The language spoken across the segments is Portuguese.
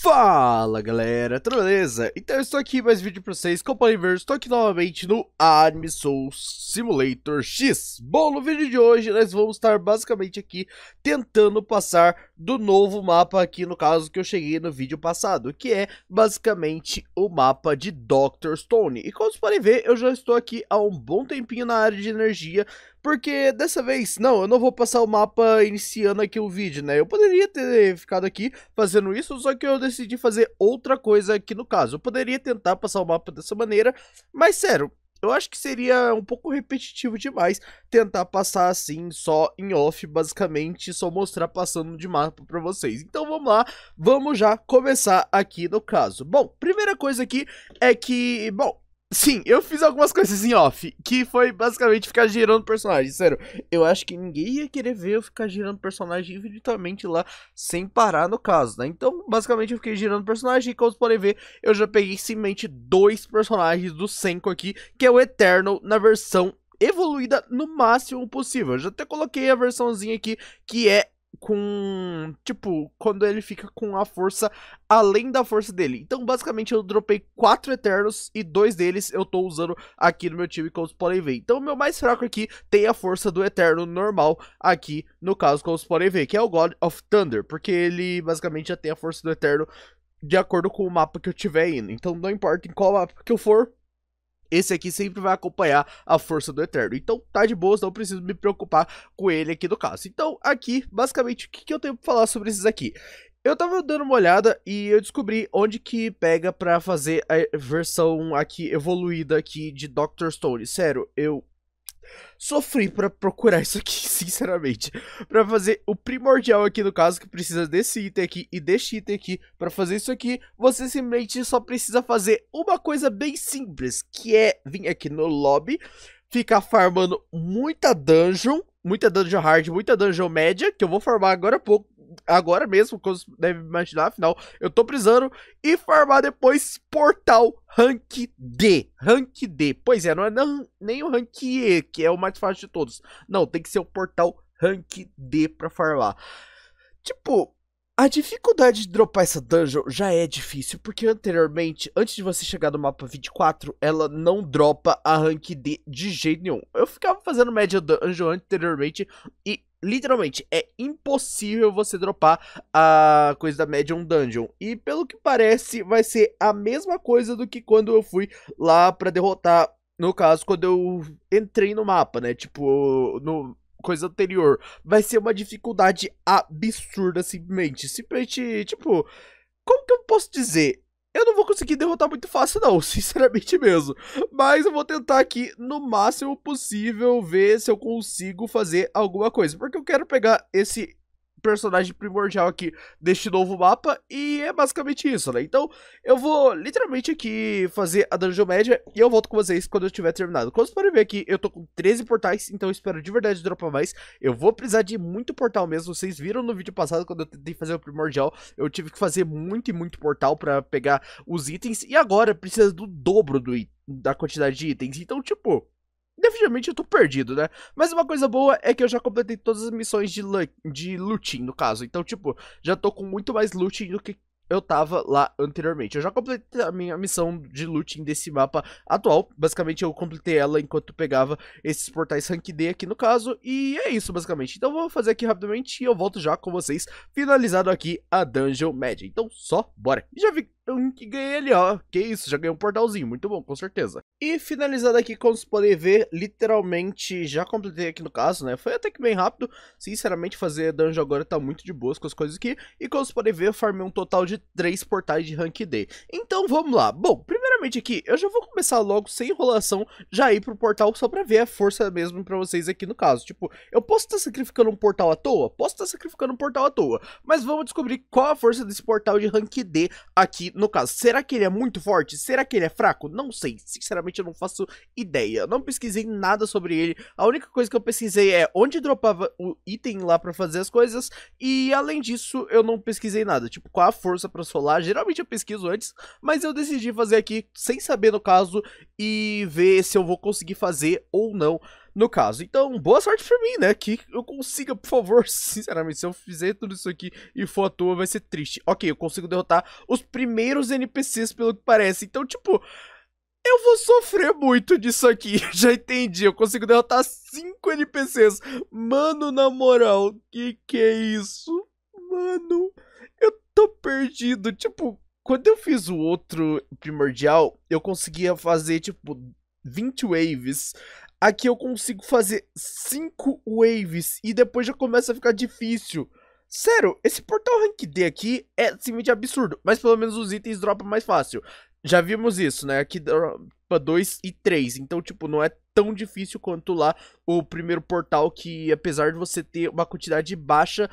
Fala galera, tudo beleza? Então eu estou aqui mais um vídeo para vocês, como podem ver, estou aqui novamente no Anime Soul Simulator X Bom, no vídeo de hoje nós vamos estar basicamente aqui tentando passar do novo mapa aqui, no caso que eu cheguei no vídeo passado Que é basicamente o mapa de Dr. Stone E como vocês podem ver, eu já estou aqui há um bom tempinho na área de energia porque dessa vez, não, eu não vou passar o mapa iniciando aqui o vídeo, né? Eu poderia ter ficado aqui fazendo isso, só que eu decidi fazer outra coisa aqui no caso. Eu poderia tentar passar o mapa dessa maneira, mas sério, eu acho que seria um pouco repetitivo demais tentar passar assim, só em off, basicamente, só mostrar passando de mapa pra vocês. Então vamos lá, vamos já começar aqui no caso. Bom, primeira coisa aqui é que, bom, Sim, eu fiz algumas coisas em off, que foi basicamente ficar girando personagem. Sério, eu acho que ninguém ia querer ver eu ficar girando personagem infinitamente lá, sem parar no caso, né? Então, basicamente eu fiquei girando personagem e como vocês podem ver, eu já peguei simplesmente dois personagens do Senko aqui, que é o Eternal na versão evoluída no máximo possível. Eu já até coloquei a versãozinha aqui, que é com. Tipo, quando ele fica com a força além da força dele. Então, basicamente, eu dropei quatro Eternos e dois deles eu tô usando aqui no meu time, como vocês podem ver. Então, o meu mais fraco aqui tem a força do Eterno normal aqui, no caso, como vocês podem ver, que é o God of Thunder, porque ele basicamente já tem a força do Eterno de acordo com o mapa que eu tiver indo. Então, não importa em qual mapa que eu for, esse aqui sempre vai acompanhar a força do Eterno. Então tá de boas, não preciso me preocupar com ele aqui no caso. Então aqui, basicamente, o que, que eu tenho pra falar sobre esses aqui? Eu tava dando uma olhada e eu descobri onde que pega pra fazer a versão aqui evoluída aqui de Doctor Stone. Sério, eu sofri para procurar isso aqui, sinceramente. para fazer o primordial aqui no caso, que precisa desse item aqui e deste item aqui. para fazer isso aqui, você simplesmente só precisa fazer uma coisa bem simples, que é vir aqui no lobby, ficar farmando muita dungeon, muita dungeon hard, muita dungeon média, que eu vou formar agora há pouco, agora mesmo, como você deve imaginar, afinal, eu tô precisando e farmar depois Portal Rank D. Rank D. Pois é, não é nem o Rank E, que é o mais fácil de todos. Não, tem que ser o Portal Rank D pra farmar. Tipo, a dificuldade de dropar essa dungeon já é difícil, porque anteriormente, antes de você chegar no mapa 24, ela não dropa a rank D de jeito nenhum. Eu ficava fazendo média dungeon anteriormente e literalmente, é impossível você dropar a coisa da Medium Dungeon. E pelo que parece, vai ser a mesma coisa do que quando eu fui lá para derrotar, no caso, quando eu entrei no mapa, né? Tipo, no coisa anterior. Vai ser uma dificuldade absurda, simplesmente. Simplesmente, tipo, como que eu posso dizer? Eu não vou conseguir derrotar muito fácil não, sinceramente mesmo. Mas eu vou tentar aqui no máximo possível ver se eu consigo fazer alguma coisa. Porque eu quero pegar esse personagem primordial aqui deste novo mapa, e é basicamente isso, né? Então, eu vou literalmente aqui fazer a dungeon média, e eu volto com vocês quando eu tiver terminado. Como vocês podem ver aqui, eu tô com 13 portais, então eu espero de verdade dropar mais. Eu vou precisar de muito portal mesmo, vocês viram no vídeo passado, quando eu tentei fazer o primordial, eu tive que fazer muito e muito portal pra pegar os itens, e agora precisa do dobro do, da quantidade de itens, então, tipo definitivamente eu tô perdido, né? Mas uma coisa boa é que eu já completei todas as missões de, de looting, no caso. Então, tipo, já tô com muito mais looting do que eu tava lá anteriormente. Eu já completei a minha missão de looting desse mapa atual. Basicamente, eu completei ela enquanto pegava esses portais Rank D aqui no caso. E é isso, basicamente. Então, vou fazer aqui rapidamente e eu volto já com vocês, finalizado aqui a Dungeon Média. Então, só bora. E já vi um que ganhei ali, ó. Que isso, já ganhei um portalzinho, muito bom, com certeza. E finalizando aqui, como vocês podem ver, literalmente já completei aqui no caso, né? Foi até que bem rápido. Sinceramente, fazer dungeon agora tá muito de boas com as coisas aqui. E como vocês podem ver, eu farmei um total de 3 portais de Rank D. Então, vamos lá. Bom, primeiramente aqui, eu já vou começar logo, sem enrolação, já ir pro portal só pra ver a força mesmo pra vocês aqui no caso. Tipo, eu posso estar tá sacrificando um portal à toa? Posso estar tá sacrificando um portal à toa. Mas vamos descobrir qual a força desse portal de Rank D aqui no caso, será que ele é muito forte? Será que ele é fraco? Não sei, sinceramente eu não faço ideia. não pesquisei nada sobre ele. A única coisa que eu pesquisei é onde dropava o item lá para fazer as coisas. E além disso, eu não pesquisei nada. Tipo, qual a força para solar? Geralmente eu pesquiso antes, mas eu decidi fazer aqui sem saber no caso e ver se eu vou conseguir fazer ou não no caso. Então, boa sorte pra mim, né? Que eu consiga, por favor, sinceramente, se eu fizer tudo isso aqui e for à toa, vai ser triste. Ok, eu consigo derrotar os primeiros NPCs, pelo que parece. Então, tipo, eu vou sofrer muito disso aqui. Já entendi, eu consigo derrotar cinco NPCs. Mano, na moral, que que é isso? Mano, eu tô perdido. Tipo, quando eu fiz o outro primordial, eu conseguia fazer, tipo, 20 waves. Aqui eu consigo fazer 5 waves e depois já começa a ficar difícil. Sério, esse portal Rank D aqui é simplesmente absurdo, mas pelo menos os itens dropam mais fácil. Já vimos isso, né? Aqui dropa 2 e 3, então tipo, não é tão difícil quanto lá o primeiro portal que, apesar de você ter uma quantidade baixa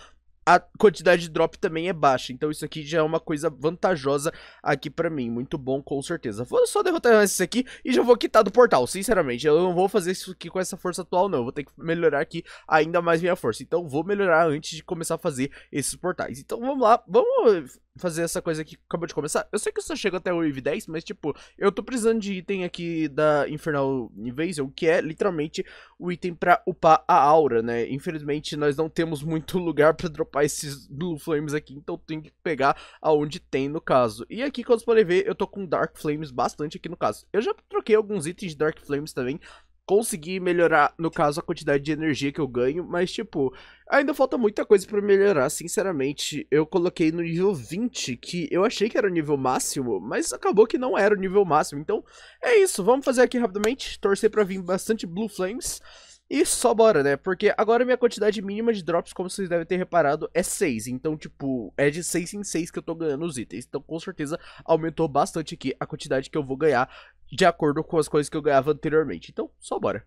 a quantidade de drop também é baixa. Então isso aqui já é uma coisa vantajosa aqui pra mim. Muito bom, com certeza. Vou só derrotar esses aqui e já vou quitar do portal, sinceramente. Eu não vou fazer isso aqui com essa força atual, não. vou ter que melhorar aqui ainda mais minha força. Então vou melhorar antes de começar a fazer esses portais. Então vamos lá, vamos fazer essa coisa que acabou de começar. Eu sei que eu só chego até o Wave 10, mas, tipo, eu tô precisando de item aqui da Infernal Invasion, que é, literalmente, o item pra upar a aura, né? Infelizmente, nós não temos muito lugar pra dropar dropar esses Blue Flames aqui, então tem tenho que pegar aonde tem no caso. E aqui, como vocês podem ver, eu tô com Dark Flames bastante aqui no caso. Eu já troquei alguns itens de Dark Flames também, consegui melhorar, no caso, a quantidade de energia que eu ganho, mas, tipo, ainda falta muita coisa para melhorar, sinceramente. Eu coloquei no nível 20, que eu achei que era o nível máximo, mas acabou que não era o nível máximo. Então, é isso, vamos fazer aqui rapidamente, torcer para vir bastante Blue Flames. E só bora, né? Porque agora minha quantidade mínima de drops, como vocês devem ter reparado, é 6. Então, tipo, é de 6 em 6 que eu tô ganhando os itens. Então, com certeza, aumentou bastante aqui a quantidade que eu vou ganhar de acordo com as coisas que eu ganhava anteriormente. Então, só bora.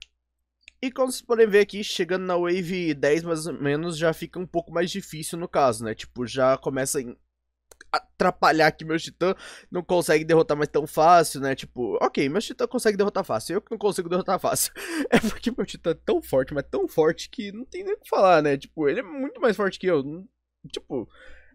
E como vocês podem ver aqui, chegando na Wave 10 mais ou menos, já fica um pouco mais difícil no caso, né? Tipo, já começa atrapalhar que meu titã não consegue derrotar mais tão fácil, né? Tipo, ok, meu titã consegue derrotar fácil, eu que não consigo derrotar fácil. É porque meu titã é tão forte, mas tão forte que não tem nem o que falar, né? Tipo, ele é muito mais forte que eu. Tipo,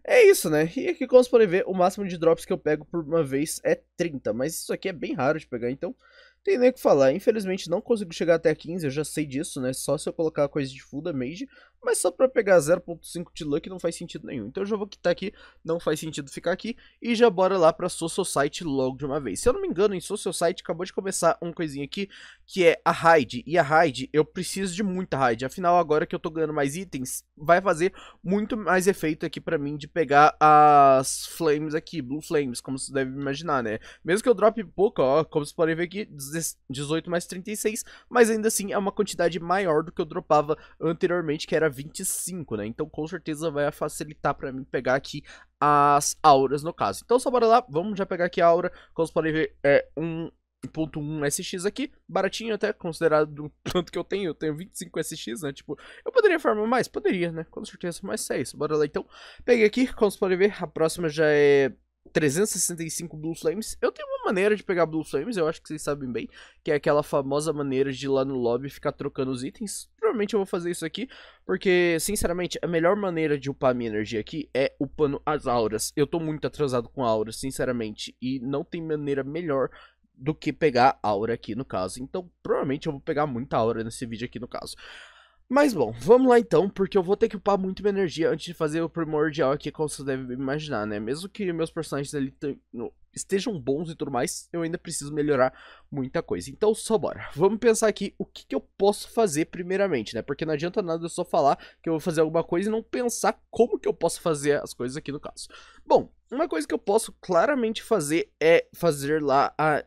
é isso, né? E aqui, como vocês podem ver, o máximo de drops que eu pego por uma vez é 30, mas isso aqui é bem raro de pegar, então tem nem o que falar. Infelizmente, não consigo chegar até 15, eu já sei disso, né? Só se eu colocar a coisa de Full Damage, mas só para pegar 0.5 de luck não faz sentido nenhum. Então eu já vou quitar aqui, não faz sentido ficar aqui. E já bora lá pra Social Site logo de uma vez. Se eu não me engano, em Social Site acabou de começar uma coisinha aqui, que é a raid. E a raid, eu preciso de muita raid. Afinal, agora que eu tô ganhando mais itens, vai fazer muito mais efeito aqui pra mim de pegar as flames aqui, blue flames, como vocês devem imaginar, né? Mesmo que eu drop pouco, ó, como vocês podem ver aqui, 18 mais 36, mas ainda assim é uma quantidade maior do que eu dropava anteriormente, que era 25, né? Então com certeza vai facilitar para mim pegar aqui as auras no caso. Então só bora lá, vamos já pegar aqui a aura, como vocês podem ver é um... 1.1 SX aqui, baratinho até, considerado o tanto que eu tenho, eu tenho 25 SX, né, tipo, eu poderia farmar mais? Poderia, né, com certeza, mas é isso, bora lá então. Peguei aqui, como vocês podem ver, a próxima já é 365 Blue Flames. Eu tenho uma maneira de pegar Blue Flames, eu acho que vocês sabem bem, que é aquela famosa maneira de ir lá no lobby ficar trocando os itens. Provavelmente eu vou fazer isso aqui, porque, sinceramente, a melhor maneira de upar minha energia aqui é upando as auras. Eu tô muito atrasado com auras, sinceramente, e não tem maneira melhor do que pegar aura aqui no caso. Então, provavelmente eu vou pegar muita aura nesse vídeo aqui no caso. Mas bom, vamos lá então, porque eu vou ter que upar muito minha energia antes de fazer o primordial aqui, como você deve imaginar, né? Mesmo que meus personagens ali estejam bons e tudo mais, eu ainda preciso melhorar muita coisa. Então só bora. Vamos pensar aqui o que, que eu posso fazer primeiramente, né? Porque não adianta nada eu só falar que eu vou fazer alguma coisa e não pensar como que eu posso fazer as coisas aqui no caso. Bom, uma coisa que eu posso claramente fazer é fazer lá a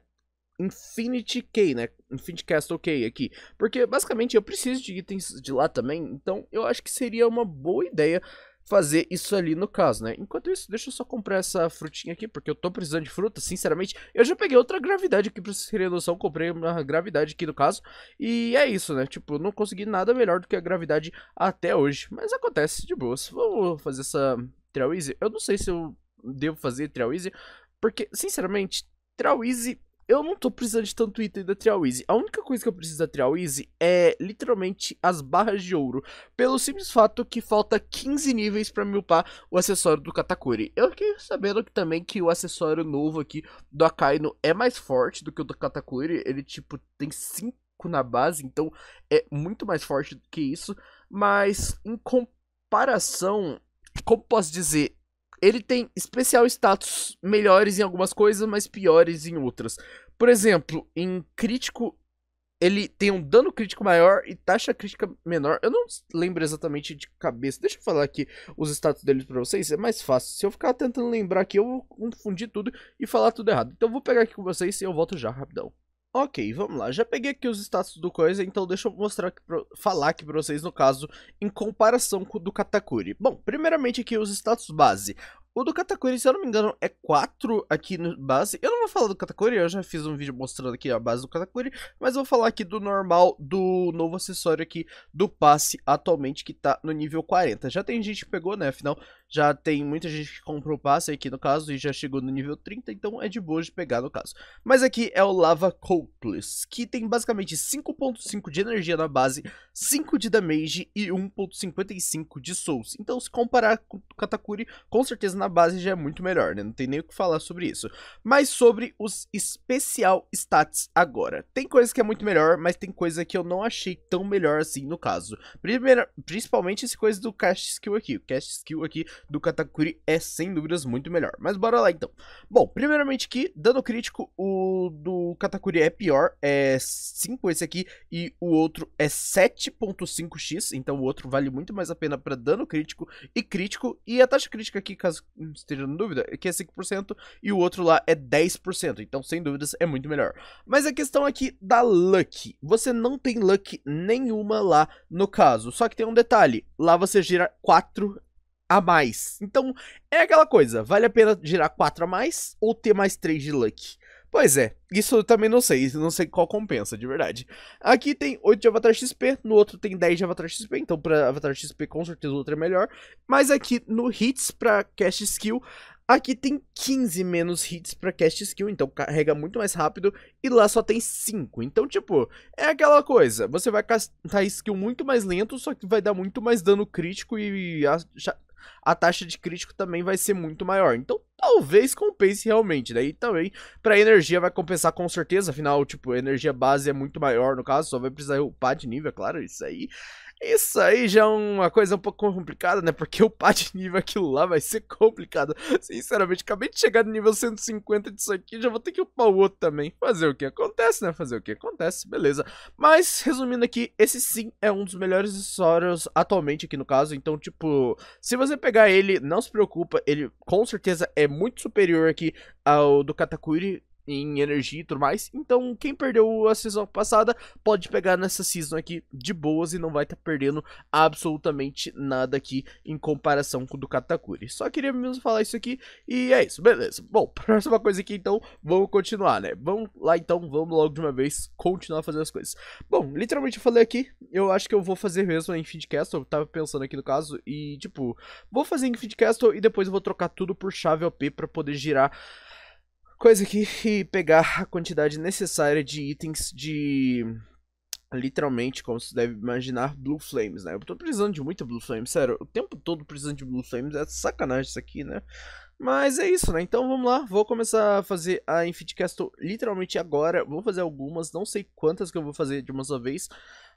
Infinity K, né? Infinity Castle K aqui. Porque basicamente eu preciso de itens de lá também, então eu acho que seria uma boa ideia fazer isso ali no caso, né? Enquanto isso, deixa eu só comprar essa frutinha aqui, porque eu tô precisando de fruta, sinceramente. Eu já peguei outra gravidade aqui, pra vocês terem noção, comprei uma gravidade aqui no caso. E é isso, né? Tipo, não consegui nada melhor do que a gravidade até hoje. Mas acontece, de boas. Vamos fazer essa Trail Easy. Eu não sei se eu devo fazer Trail Easy, porque, sinceramente, Trail Easy eu não tô precisando de tanto item da Trial Easy. A única coisa que eu preciso da Trial Easy é literalmente as barras de ouro. Pelo simples fato que falta 15 níveis pra me upar o acessório do Katakuri. Eu fiquei sabendo que, também que o acessório novo aqui do Akainu é mais forte do que o do Katakuri. Ele, tipo, tem 5 na base, então é muito mais forte do que isso. Mas, em comparação, como posso dizer, ele tem especial status melhores em algumas coisas, mas piores em outras. Por exemplo, em crítico, ele tem um dano crítico maior e taxa crítica menor. Eu não lembro exatamente de cabeça. Deixa eu falar aqui os status dele para vocês, é mais fácil. Se eu ficar tentando lembrar aqui, eu vou confundir tudo e falar tudo errado. Então eu vou pegar aqui com vocês e eu volto já, rapidão. Ok, vamos lá. Já peguei aqui os status do coisa, então deixa eu mostrar aqui pra, falar aqui pra vocês, no caso, em comparação com o do Katakuri. Bom, primeiramente aqui os status base. O do Katakuri, se eu não me engano, é 4 aqui no base. Eu não vou falar do Katakuri, eu já fiz um vídeo mostrando aqui a base do Katakuri, mas eu vou falar aqui do normal, do novo acessório aqui, do passe atualmente, que tá no nível 40. Já tem gente que pegou, né? Afinal, já tem muita gente que comprou o passe aqui no caso e já chegou no nível 30, então é de boa de pegar no caso. Mas aqui é o Lava Copeless, que tem basicamente 5.5 de energia na base, 5 de damage e 1.55 de souls. Então, se comparar com o Katakuri, com certeza na na base já é muito melhor, né? Não tem nem o que falar sobre isso. Mas sobre os especial stats agora. Tem coisa que é muito melhor, mas tem coisa que eu não achei tão melhor assim no caso. Primeiro, principalmente essa coisa do cast skill aqui. O cast skill aqui do Katakuri é sem dúvidas muito melhor. Mas bora lá então. Bom, primeiramente que dano crítico, o do Katakuri é pior, é 5 esse aqui e o outro é 7.5x, então o outro vale muito mais a pena para dano crítico e crítico. E a taxa crítica aqui, caso na dúvida, é que é 5% e o outro lá é 10%. Então, sem dúvidas, é muito melhor. Mas a questão aqui da Luck. Você não tem Luck nenhuma lá no caso. Só que tem um detalhe. Lá você gira 4 a mais. Então, é aquela coisa. Vale a pena girar 4 a mais ou ter mais 3 de Luck? Pois é, isso eu também não sei, não sei qual compensa, de verdade. Aqui tem 8 de Avatar XP, no outro tem 10 de Avatar XP, então pra Avatar XP com certeza o outro é melhor. Mas aqui no Hits pra Cast Skill, aqui tem 15 menos hits pra Cast Skill, então carrega muito mais rápido, e lá só tem 5. Então, tipo, é aquela coisa, você vai castar skill muito mais lento, só que vai dar muito mais dano crítico e a taxa de crítico também vai ser muito maior. Então, talvez compense realmente. Daí né? também, pra energia vai compensar com certeza. Afinal, tipo, energia base é muito maior, no caso, só vai precisar upar de nível, é claro, isso aí. Isso aí já é uma coisa um pouco complicada, né? Porque o pá de nível aquilo lá vai ser complicado. Sinceramente, acabei de chegar no nível 150 disso aqui, já vou ter que upar o outro também. Fazer o que acontece, né? Fazer o que acontece, beleza. Mas, resumindo aqui, esse sim é um dos melhores acessórios atualmente aqui no caso. Então, tipo, se você pegar ele, não se preocupa. Ele, com certeza, é muito superior aqui ao do Katakuri em energia e tudo mais. Então, quem perdeu a season passada pode pegar nessa season aqui de boas e não vai estar tá perdendo absolutamente nada aqui em comparação com o do Katakuri. Só queria mesmo falar isso aqui e é isso, beleza. Bom, próxima coisa aqui então, vamos continuar, né? Vamos lá então, vamos logo de uma vez continuar fazendo as coisas. Bom, literalmente eu falei aqui, eu acho que eu vou fazer mesmo em Feedcast, eu tava pensando aqui no caso, e tipo, vou fazer em Feedcast e depois eu vou trocar tudo por chave OP para poder girar coisa aqui e pegar a quantidade necessária de itens de literalmente, como se deve imaginar, Blue Flames, né? Eu tô precisando de muita Blue Flames, sério. O tempo todo precisando de Blue Flames. É sacanagem isso aqui, né? Mas é isso, né? Então vamos lá, vou começar a fazer a Infitcast literalmente agora. Vou fazer algumas, não sei quantas que eu vou fazer de uma só vez.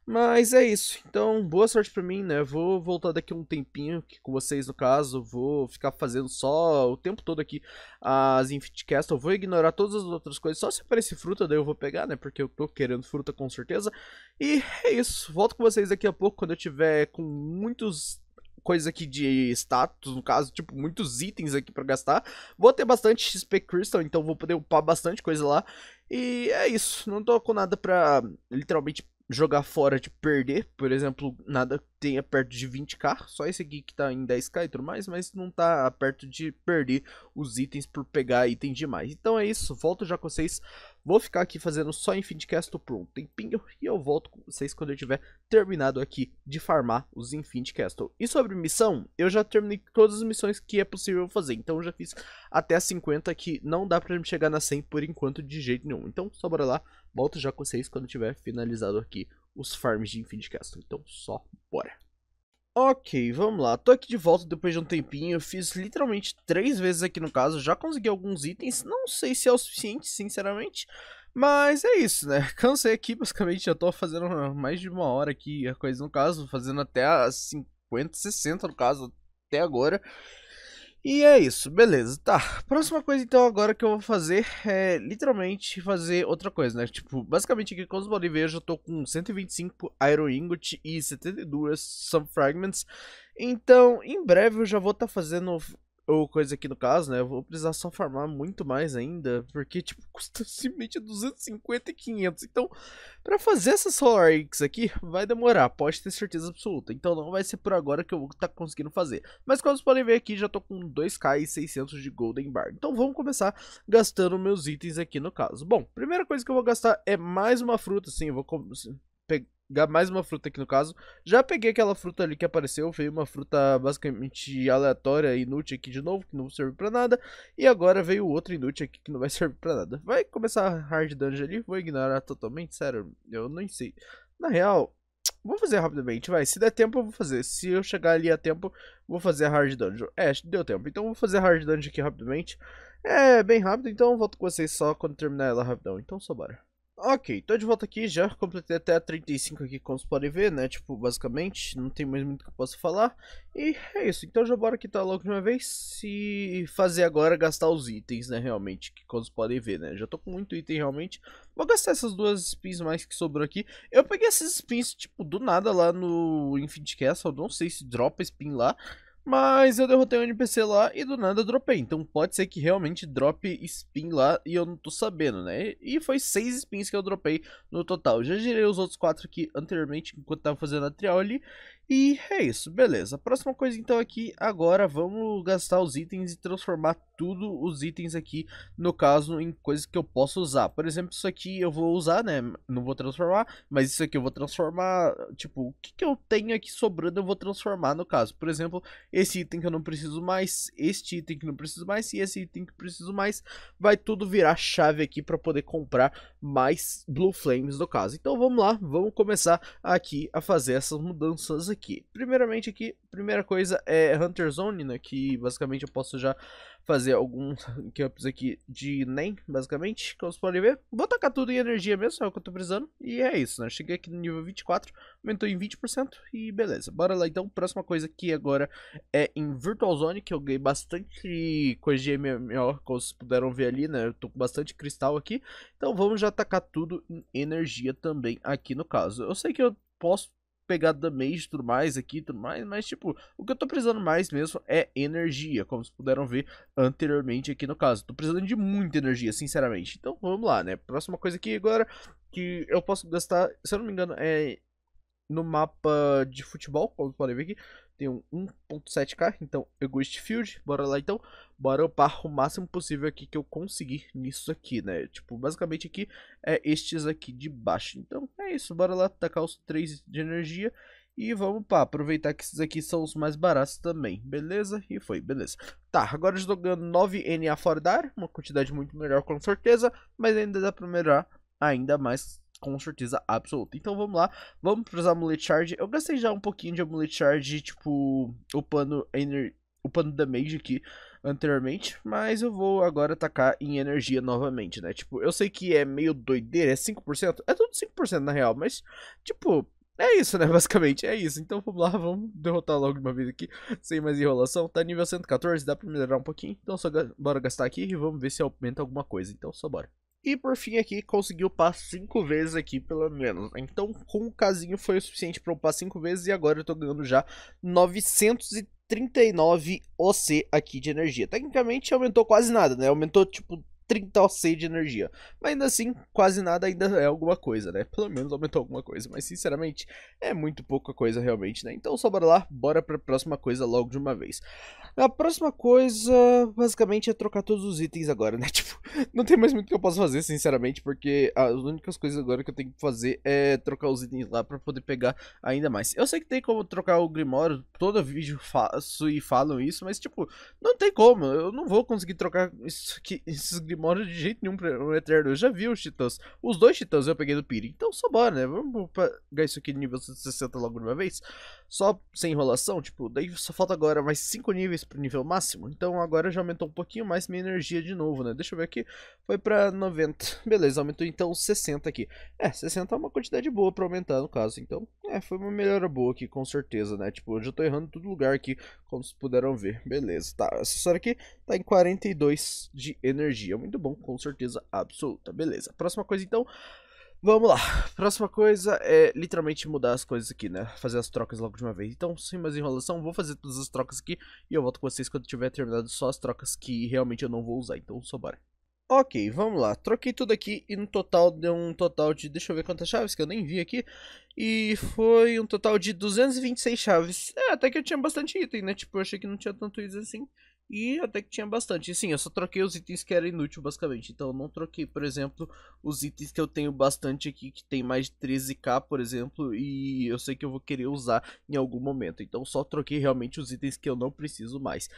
Mas é isso. Então, boa sorte pra mim, né? Vou voltar daqui um tempinho que, com vocês, no caso. Vou ficar fazendo só o tempo todo aqui as Infitcast. vou ignorar todas as outras coisas. Só se aparecer fruta, daí eu vou pegar, né? Porque eu tô querendo fruta com certeza. E é isso. Volto com vocês daqui a pouco, quando eu tiver com muitos coisa aqui de status, no caso, tipo, muitos itens aqui pra gastar. Vou ter bastante XP Crystal, então vou poder upar bastante coisa lá. E é isso, não tô com nada pra, literalmente, jogar fora de perder. Por exemplo, nada que tenha perto de 20k, só esse aqui que tá em 10k e tudo mais, mas não tá perto de perder os itens por pegar item demais. Então é isso, volto já com vocês Vou ficar aqui fazendo só em Infinitcast por um tempinho e eu volto com vocês quando eu tiver terminado aqui de farmar os Infinity Castle. E sobre missão, eu já terminei todas as missões que é possível fazer, então eu já fiz até 50 que não dá pra me chegar na 100 por enquanto de jeito nenhum. Então só bora lá, volto já com vocês quando eu tiver finalizado aqui os farms de Infinity Castle. Então só bora. Ok, vamos lá. Tô aqui de volta depois de um tempinho. Eu fiz literalmente três vezes aqui no caso. Já consegui alguns itens. Não sei se é o suficiente, sinceramente. Mas é isso, né? Cansei aqui, basicamente. Já tô fazendo mais de uma hora aqui a coisa no caso. Fazendo até as 50, 60 no caso, até agora. E é isso, beleza, tá. Próxima coisa então agora que eu vou fazer é literalmente fazer outra coisa, né? Tipo, basicamente aqui com os podem ver, eu já tô com 125 Iron Ingot e 72 Sun Fragments. Então, em breve eu já vou estar tá fazendo ou coisa aqui no caso, né? Eu vou precisar só farmar muito mais ainda, porque, tipo, custa simplesmente 250 e 500. Então, para fazer essa Solar X aqui, vai demorar, pode ter certeza absoluta. Então, não vai ser por agora que eu vou estar tá conseguindo fazer. Mas, como vocês podem ver aqui, já tô com 2k e 600 de Golden Bar. Então, vamos começar gastando meus itens aqui no caso. Bom, primeira coisa que eu vou gastar é mais uma fruta, assim, eu vou... pegar mais uma fruta aqui no caso. Já peguei aquela fruta ali que apareceu, veio uma fruta basicamente aleatória, inútil aqui de novo, que não serve pra nada. E agora veio outra inútil aqui que não vai servir pra nada. Vai começar a hard dungeon ali, vou ignorar totalmente, sério, eu nem sei. Na real, vou fazer rapidamente, vai, se der tempo eu vou fazer. Se eu chegar ali a tempo, vou fazer a hard dungeon. É, deu tempo, então vou fazer a hard dungeon aqui rapidamente. É, bem rápido, então eu volto com vocês só quando terminar ela rapidão, então só bora. Ok, tô de volta aqui, já completei até 35 aqui, como vocês podem ver, né, tipo, basicamente, não tem mais muito que eu possa falar, e é isso, então já bora tá logo de uma vez se fazer agora gastar os itens, né, realmente, que como vocês podem ver, né, já tô com muito item realmente, vou gastar essas duas spins mais que sobrou aqui, eu peguei essas spins, tipo, do nada lá no Infinite Castle, não sei se dropa spin lá, mas eu derrotei um NPC lá e do nada dropei, então pode ser que realmente droppe spin lá e eu não tô sabendo, né? E foi 6 spins que eu dropei no total. Já girei os outros 4 aqui anteriormente enquanto tava fazendo a trial ali e é isso, beleza. Próxima coisa então aqui, agora vamos gastar os itens e transformar tudo os itens aqui, no caso, em coisas que eu posso usar. Por exemplo, isso aqui eu vou usar, né, não vou transformar, mas isso aqui eu vou transformar, tipo, o que, que eu tenho aqui sobrando eu vou transformar no caso. Por exemplo, esse item que eu não preciso mais, este item que não preciso mais e esse item que preciso mais, vai tudo virar chave aqui para poder comprar mais Blue Flames no caso. Então vamos lá, vamos começar aqui a fazer essas mudanças aqui aqui. Primeiramente aqui, primeira coisa é Hunter Zone, né, que basicamente eu posso já fazer alguns campos aqui de NEM, basicamente, como vocês podem ver. Vou tacar tudo em energia mesmo, é o que eu tô precisando, e é isso, né, cheguei aqui no nível 24, aumentou em 20% e beleza. Bora lá então, próxima coisa aqui agora é em Virtual Zone, que eu ganhei bastante coisa de MMO, como vocês puderam ver ali, né, eu tô com bastante cristal aqui, então vamos já tacar tudo em energia também aqui no caso. Eu sei que eu posso pegada da Mage e tudo mais aqui tudo mais, mas tipo, o que eu tô precisando mais mesmo é energia, como vocês puderam ver anteriormente aqui no caso. Tô precisando de muita energia, sinceramente. Então vamos lá, né? Próxima coisa aqui agora que eu posso gastar, se eu não me engano, é no mapa de futebol, como podem ver aqui, tenho 1.7k, então Egoist Field, bora lá então. Bora upar o máximo possível aqui que eu conseguir nisso aqui, né? Tipo, basicamente aqui é estes aqui de baixo. Então é isso, bora lá atacar os 3 de energia. E vamos pá, aproveitar que esses aqui são os mais baratos também, beleza? E foi, beleza. Tá, agora estou ganhando 9 NA fora da área, uma quantidade muito melhor com certeza, mas ainda dá pra melhorar ainda mais com certeza absoluta. Então vamos lá, vamos para os amulet charge. Eu gastei já um pouquinho de amulet charge, tipo, upando, ener... upando damage aqui anteriormente, mas eu vou agora atacar em energia novamente, né? Tipo, eu sei que é meio doideira, é 5%, é tudo 5% na real, mas, tipo, é isso, né? Basicamente, é isso. Então vamos lá, vamos derrotar logo de uma vez aqui, sem mais enrolação. Tá nível 114, dá pra melhorar um pouquinho, então só bora gastar aqui e vamos ver se aumenta alguma coisa, então só bora. E por fim aqui, conseguiu upar 5 vezes aqui, pelo menos. Então, com o casinho foi o suficiente para upar 5 vezes e agora eu tô ganhando já 939 OC aqui de energia. Tecnicamente aumentou quase nada, né? Aumentou tipo 30 OC de energia. Mas ainda assim, quase nada ainda é alguma coisa, né? Pelo menos aumentou alguma coisa, mas sinceramente, é muito pouca coisa realmente, né? Então só bora lá, bora pra próxima coisa logo de uma vez. A próxima coisa, basicamente, é trocar todos os itens agora, né? Tipo, não tem mais muito que eu possa fazer, sinceramente, porque as únicas coisas agora que eu tenho que fazer é trocar os itens lá pra poder pegar ainda mais. Eu sei que tem como trocar o Grimório, todo vídeo faço e falam isso, mas tipo, não tem como, eu não vou conseguir trocar isso aqui, esses Grimórios demora de jeito nenhum para o Eterno. Eu já vi os titãs. Os dois titãs eu peguei do Piri. Então só bora, né? Vamos pegar isso aqui de nível 160 logo de uma vez. Só sem enrolação, tipo, daí só falta agora mais 5 níveis pro nível máximo. Então agora já aumentou um pouquinho mais minha energia de novo, né? Deixa eu ver aqui. Foi pra 90. Beleza, aumentou então 60 aqui. É, 60 é uma quantidade boa pra aumentar, no caso. Então, é, foi uma melhora boa aqui, com certeza, né? Tipo, eu já tô errando todo lugar aqui, como vocês puderam ver. Beleza, tá. Acessório aqui, tá em 42 de energia. Muito bom, com certeza absoluta. Beleza. Próxima coisa então. Vamos lá, próxima coisa é literalmente mudar as coisas aqui, né? Fazer as trocas logo de uma vez. Então, sem mais enrolação, vou fazer todas as trocas aqui e eu volto com vocês quando tiver terminado só as trocas que realmente eu não vou usar. Então, só bora. Ok, vamos lá. Troquei tudo aqui e no total deu um total de... Deixa eu ver quantas chaves que eu nem vi aqui. E foi um total de 226 chaves. É, até que eu tinha bastante item, né? Tipo, eu achei que não tinha tanto item assim. E até que tinha bastante. E sim, eu só troquei os itens que eram inúteis, basicamente. Então eu não troquei, por exemplo, os itens que eu tenho bastante aqui, que tem mais de 13k, por exemplo, e eu sei que eu vou querer usar em algum momento. Então só troquei realmente os itens que eu não preciso mais.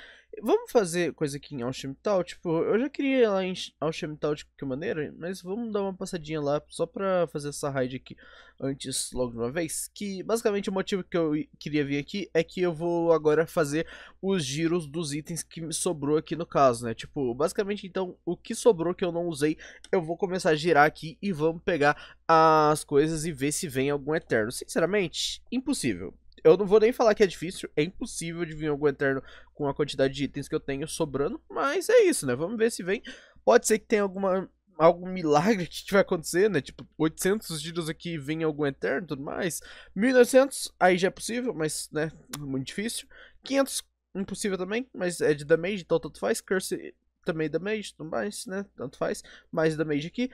Vamos fazer coisa aqui em Alchemital tipo, eu já queria lá em Alchemital de qualquer maneira, mas vamos dar uma passadinha lá só pra fazer essa raid aqui antes logo de uma vez. Que basicamente o motivo que eu queria vir aqui é que eu vou agora fazer os giros dos itens que me sobrou aqui no caso, né? Tipo, basicamente então o que sobrou que eu não usei, eu vou começar a girar aqui e vamos pegar as coisas e ver se vem algum Eterno. Sinceramente, impossível. Eu não vou nem falar que é difícil, é impossível de vir algum Eterno com a quantidade de itens que eu tenho sobrando, mas é isso, né? Vamos ver se vem. Pode ser que tenha alguma algum milagre que vai acontecer, né? Tipo, 800 giros aqui vem algum Eterno e tudo mais. 1900, aí já é possível, mas, né, muito difícil. 500, impossível também, mas é de damage, então tanto faz. Curse também é damage, tudo mais, né? Tanto faz. Mais damage aqui.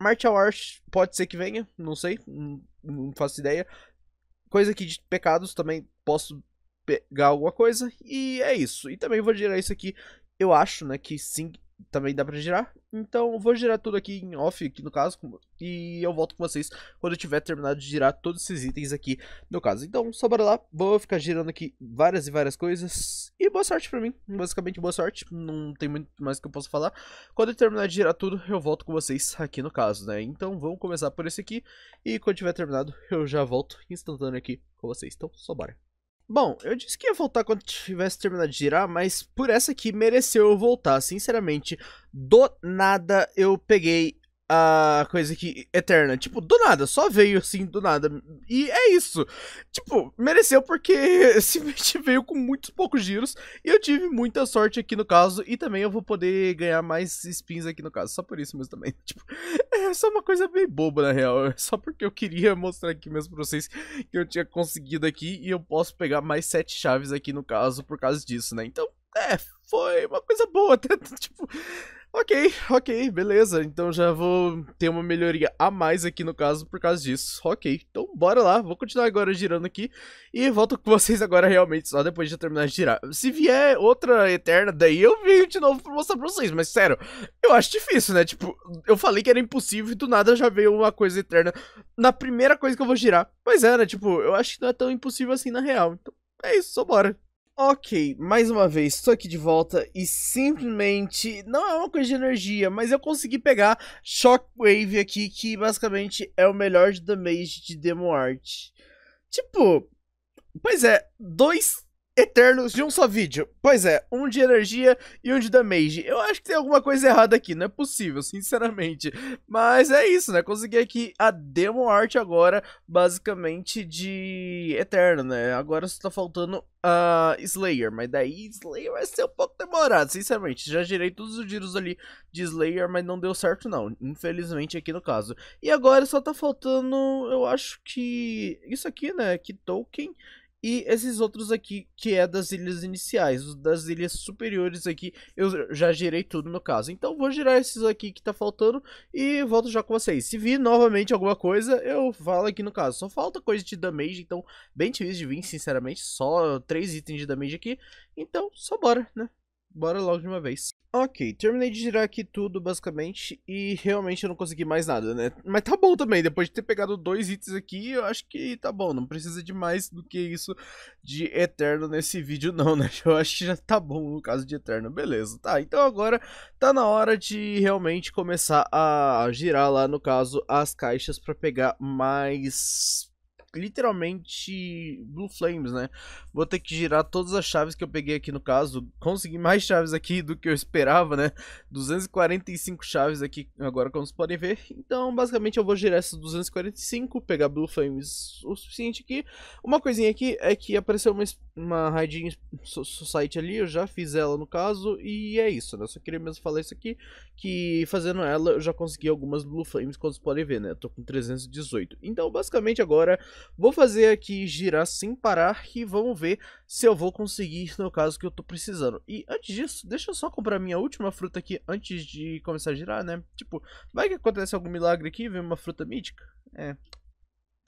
Martial Arch, pode ser que venha, não sei, não, não faço ideia. Coisa aqui de pecados também posso pegar alguma coisa. E é isso. E também vou gerar isso aqui. Eu acho, né, que sim, também dá pra girar. Então vou girar tudo aqui em off, aqui no caso, e eu volto com vocês quando eu tiver terminado de girar todos esses itens aqui, no caso. Então só bora lá, vou ficar girando aqui várias e várias coisas, e boa sorte pra mim, basicamente boa sorte, não tem muito mais que eu possa falar. Quando eu terminar de girar tudo, eu volto com vocês aqui no caso, né? Então vamos começar por esse aqui, e quando tiver terminado, eu já volto instantâneo aqui com vocês, então só bora. Bom, eu disse que ia voltar quando tivesse terminado de girar, mas por essa aqui mereceu eu voltar. Sinceramente, do nada eu peguei a coisa que eterna. Tipo, do nada, só veio assim, do nada. E é isso. Tipo, mereceu porque simplesmente veio com muitos poucos giros. E eu tive muita sorte aqui no caso. E também eu vou poder ganhar mais spins aqui no caso. Só por isso mesmo também. Tipo, é só uma coisa bem boba, na real. É só porque eu queria mostrar aqui mesmo pra vocês que eu tinha conseguido aqui. E eu posso pegar mais sete chaves aqui no caso por causa disso, né? Então, é, foi uma coisa boa. Até, tipo... Ok, ok, beleza. Então já vou ter uma melhoria a mais aqui no caso por causa disso. Ok, então bora lá. Vou continuar agora girando aqui e volto com vocês agora realmente, só depois de eu terminar de girar. Se vier outra Eterna, daí eu venho de novo pra mostrar pra vocês. Mas sério, eu acho difícil, né? Tipo, eu falei que era impossível e do nada já veio uma coisa Eterna na primeira coisa que eu vou girar. Mas é, né? Tipo, eu acho que não é tão impossível assim na real. Então é isso, só bora. Ok, mais uma vez, estou aqui de volta e simplesmente não é uma coisa de energia, mas eu consegui pegar Shockwave aqui, que basicamente é o melhor de damage de Demo Art. Tipo, pois é, dois eternos de um só vídeo. Pois é, um de energia e um de damage. Eu acho que tem alguma coisa errada aqui, não é possível, sinceramente. Mas é isso, né? Consegui aqui a demo Art agora, basicamente de eterno, né? Agora só tá faltando a uh, Slayer, mas daí Slayer vai ser um pouco demorado, sinceramente. Já girei todos os giros ali de Slayer, mas não deu certo não, infelizmente aqui no caso. E agora só tá faltando, eu acho que isso aqui, né, que Tolkien e esses outros aqui, que é das ilhas iniciais. das ilhas superiores aqui, eu já girei tudo no caso. Então vou girar esses aqui que tá faltando e volto já com vocês. Se vir novamente alguma coisa, eu falo aqui no caso. Só falta coisa de damage, então bem difícil de vir, sinceramente. Só três itens de damage aqui. Então, só bora, né? bora logo de uma vez. Ok, terminei de girar aqui tudo, basicamente, e realmente eu não consegui mais nada, né? Mas tá bom também, depois de ter pegado dois itens aqui, eu acho que tá bom, não precisa de mais do que isso de Eterno nesse vídeo não, né? Eu acho que já tá bom no caso de Eterno, beleza. Tá, então agora tá na hora de realmente começar a girar lá, no caso, as caixas pra pegar mais literalmente Blue Flames, né? Vou ter que girar todas as chaves que eu peguei aqui no caso. Consegui mais chaves aqui do que eu esperava, né? 245 chaves aqui agora, como vocês podem ver. Então, basicamente, eu vou girar essas 245, pegar Blue Flames o suficiente aqui. Uma coisinha aqui é que apareceu uma, uma Raidin Society ali, eu já fiz ela no caso, e é isso, né? Eu só queria mesmo falar isso aqui, que fazendo ela eu já consegui algumas Blue Flames, como vocês podem ver, né? Eu tô com 318. Então, basicamente, agora Vou fazer aqui girar sem parar e vamos ver se eu vou conseguir no caso que eu tô precisando. E antes disso, deixa eu só comprar minha última fruta aqui antes de começar a girar, né? Tipo, vai que acontece algum milagre aqui e vem uma fruta mítica? É,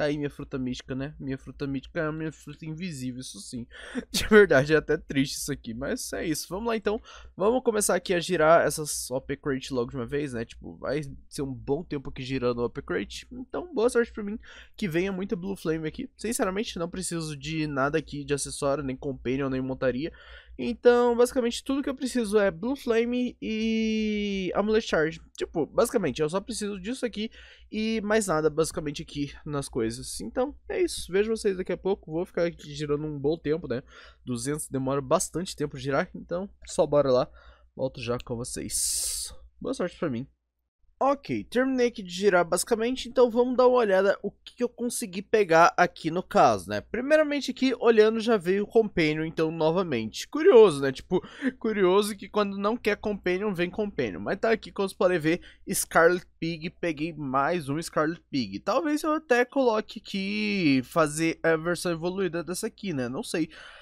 Tá aí minha fruta mística, né? Minha fruta mística é a minha fruta invisível, isso sim. De verdade, é até triste isso aqui, mas é isso. Vamos lá então. Vamos começar aqui a girar essas OP Crate logo de uma vez, né? Tipo, vai ser um bom tempo aqui girando OP Crate. Então, boa sorte pra mim. Que venha muita Blue Flame aqui. Sinceramente, não preciso de nada aqui de acessório, nem companion, nem montaria. Então, basicamente, tudo que eu preciso é Blue Flame e Amulet Charge. Tipo, basicamente, eu só preciso disso aqui e mais nada, basicamente, aqui nas coisas. Então, é isso. Vejo vocês daqui a pouco. Vou ficar aqui girando um bom tempo, né? 200 demora bastante tempo girar, então só bora lá. Volto já com vocês. Boa sorte pra mim. Ok, terminei aqui de girar basicamente, então vamos dar uma olhada o que eu consegui pegar aqui no caso, né? Primeiramente aqui, olhando, já veio o Companion, então, novamente. Curioso, né? Tipo, curioso que quando não quer Companion, vem Companion. Mas tá aqui, como vocês podem ver, Scarlet Pig, peguei mais um Scarlet Pig. Talvez eu até coloque aqui, fazer a versão evoluída dessa aqui, né? Não sei. Não sei.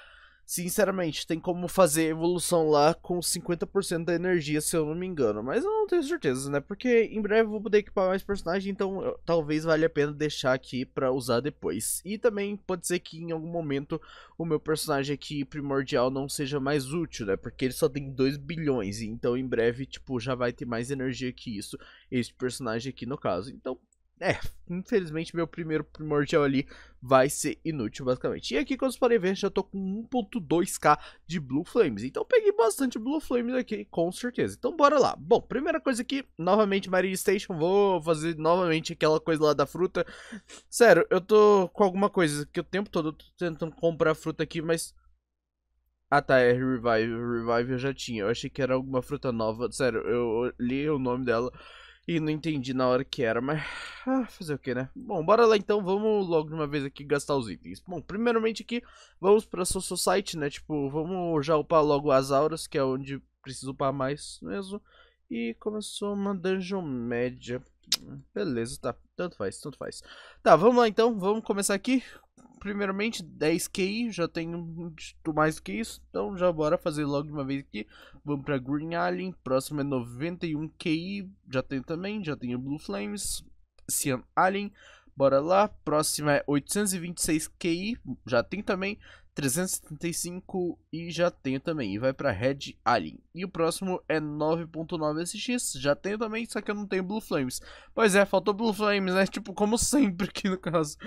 Sinceramente, tem como fazer evolução lá com 50% da energia, se eu não me engano. Mas eu não tenho certeza, né? Porque em breve eu vou poder equipar mais personagem, então eu, talvez valha a pena deixar aqui pra usar depois. E também pode ser que em algum momento o meu personagem aqui primordial não seja mais útil, né? Porque ele só tem 2 bilhões, então em breve, tipo, já vai ter mais energia que isso. Esse personagem aqui no caso. Então é, infelizmente meu primeiro primordial ali vai ser inútil basicamente. E aqui quando vocês podem ver já tô com 1.2k de Blue Flames, então peguei bastante Blue Flames aqui com certeza. Então bora lá. Bom, primeira coisa aqui, novamente Marine Station, vou fazer novamente aquela coisa lá da fruta. Sério, eu tô com alguma coisa que o tempo todo eu tô tentando comprar fruta aqui, mas... Ah tá, é Revive, Revive eu já tinha, eu achei que era alguma fruta nova, sério, eu li o nome dela... E não entendi na hora que era, mas... Ah, fazer o que, né? Bom, bora lá então, vamos logo de uma vez aqui gastar os itens. Bom, primeiramente aqui, vamos pra Soul site né? Tipo, vamos já upar logo as auras, que é onde preciso upar mais mesmo. E começou uma dungeon média. Beleza, tá. Tanto faz, tanto faz. Tá, vamos lá então, vamos começar aqui primeiramente 10 k já tenho mais do que isso, então já bora fazer logo de uma vez aqui. Vamos para Green Alien, próximo é 91 k já tenho também, já tenho Blue Flames, Cyan Alien, bora lá. Próxima é 826 k já tem também, 375 e já tenho também. E vai para Red Alien. E o próximo é 9.9 SX. Já tenho também, só que eu não tenho Blue Flames. Pois é, faltou Blue Flames, né? Tipo, como sempre aqui no caso.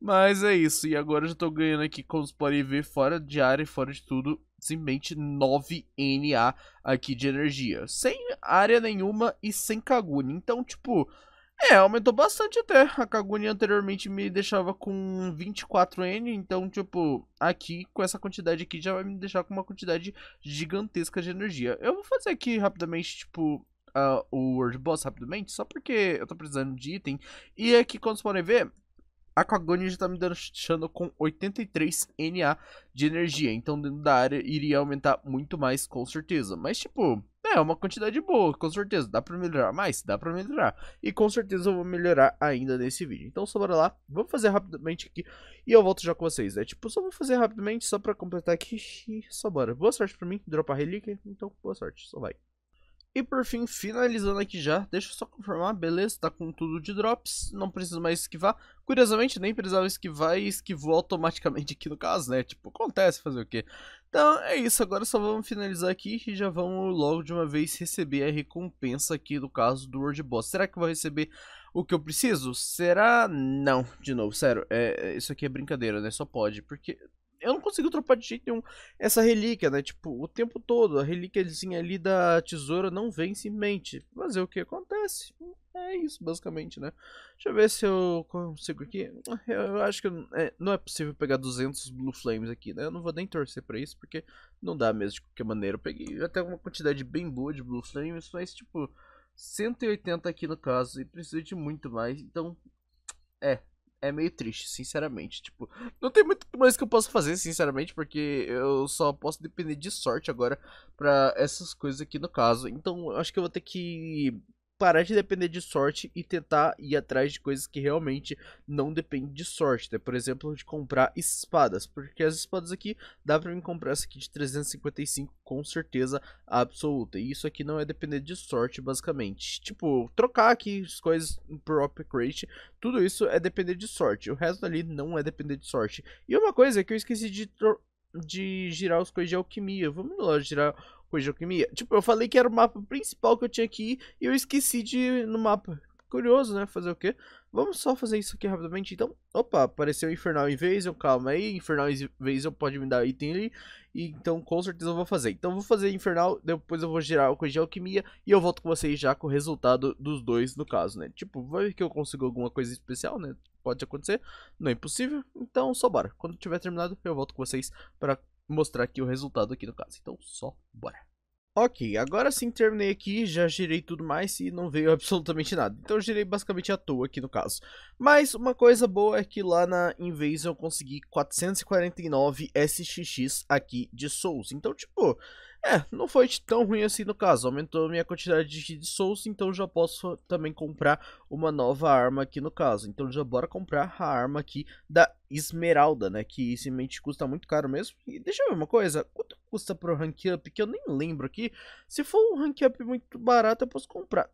Mas é isso. E agora eu já tô ganhando aqui, como vocês podem ver, fora de área e fora de tudo. Simplesmente 9 NA aqui de energia. Sem área nenhuma e sem Kaguni. Então, tipo... É, aumentou bastante até. A Kaguni anteriormente me deixava com 24N, então, tipo, aqui, com essa quantidade aqui, já vai me deixar com uma quantidade gigantesca de energia. Eu vou fazer aqui rapidamente, tipo, uh, o World Boss rapidamente, só porque eu tô precisando de item. E aqui, como vocês podem ver, a Kaguni já tá me deixando com 83 NA de energia, então dentro da área iria aumentar muito mais, com certeza. Mas, tipo... É, uma quantidade boa, com certeza. Dá pra melhorar mais? Dá pra melhorar. E com certeza eu vou melhorar ainda nesse vídeo. Então, só bora lá. Vamos fazer rapidamente aqui e eu volto já com vocês. É né? tipo, só vou fazer rapidamente só pra completar aqui e só bora. Boa sorte pra mim, dropa relíquia. Então, boa sorte, só vai. E por fim, finalizando aqui já, deixa eu só confirmar, beleza, tá com tudo de drops, não preciso mais esquivar. Curiosamente, nem precisava esquivar e esquivou automaticamente aqui no caso, né? Tipo, acontece fazer o quê? Então é isso, agora só vamos finalizar aqui e já vamos logo de uma vez receber a recompensa aqui do caso do World Boss. Será que eu vou receber o que eu preciso? Será? Não, de novo, sério, é, é isso aqui é brincadeira, né? Só pode, porque eu não consegui dropar de jeito nenhum essa relíquia, né? Tipo, o tempo todo, a relíquiazinha ali da tesoura não vence mente. Mas é o que acontece. É isso, basicamente, né? Deixa eu ver se eu consigo aqui. Eu acho que é, não é possível pegar 200 Blue Flames aqui, né? Eu não vou nem torcer pra isso, porque não dá mesmo, de qualquer maneira. Eu peguei até uma quantidade bem boa de Blue Flames, mas, tipo, 180 aqui no caso, e preciso de muito mais. Então, é, é meio triste, sinceramente. Tipo, não tem muito mais que eu posso fazer, sinceramente, porque eu só posso depender de sorte agora para essas coisas aqui no caso. Então, eu acho que eu vou ter que parar de depender de sorte e tentar ir atrás de coisas que realmente não dependem de sorte, né? Por exemplo, de comprar espadas, porque as espadas aqui dá para mim comprar essa aqui de 355 com certeza absoluta. E isso aqui não é depender de sorte, basicamente. Tipo, trocar aqui as coisas por upgrade, tudo isso é depender de sorte. O resto ali não é depender de sorte. E uma coisa que eu esqueci de de girar os coisas de alquimia. Vamos lá girar Ruiz de Alquimia. Tipo, eu falei que era o mapa principal que eu tinha que ir e eu esqueci de ir no mapa. Curioso, né? Fazer o quê? Vamos só fazer isso aqui rapidamente, então. Opa, apareceu Infernal Invasion, calma aí. Infernal Invasion pode me dar item ali. Então, com certeza eu vou fazer. Então, eu vou fazer Infernal, depois eu vou gerar o coisa de Alquimia. E eu volto com vocês já com o resultado dos dois, no caso, né? Tipo, vai que eu consigo alguma coisa especial, né? Pode acontecer, não é impossível. Então, só bora. Quando tiver terminado, eu volto com vocês para mostrar aqui o resultado aqui no caso. Então, só bora. Ok, agora sim terminei aqui, já girei tudo mais e não veio absolutamente nada. Então eu girei basicamente à toa aqui no caso. Mas uma coisa boa é que lá na Invasion eu consegui 449 SXX aqui de Souls. Então, tipo, é, não foi tão ruim assim no caso. Aumentou minha quantidade de souls, então já posso ah, também comprar uma nova arma aqui no caso. Então já bora comprar a arma aqui da Esmeralda, né? Que simplesmente custa muito caro mesmo. E deixa eu ver uma coisa, quanto custa pro rank up? Que eu nem lembro aqui. Se for um rank up muito barato, eu posso comprar.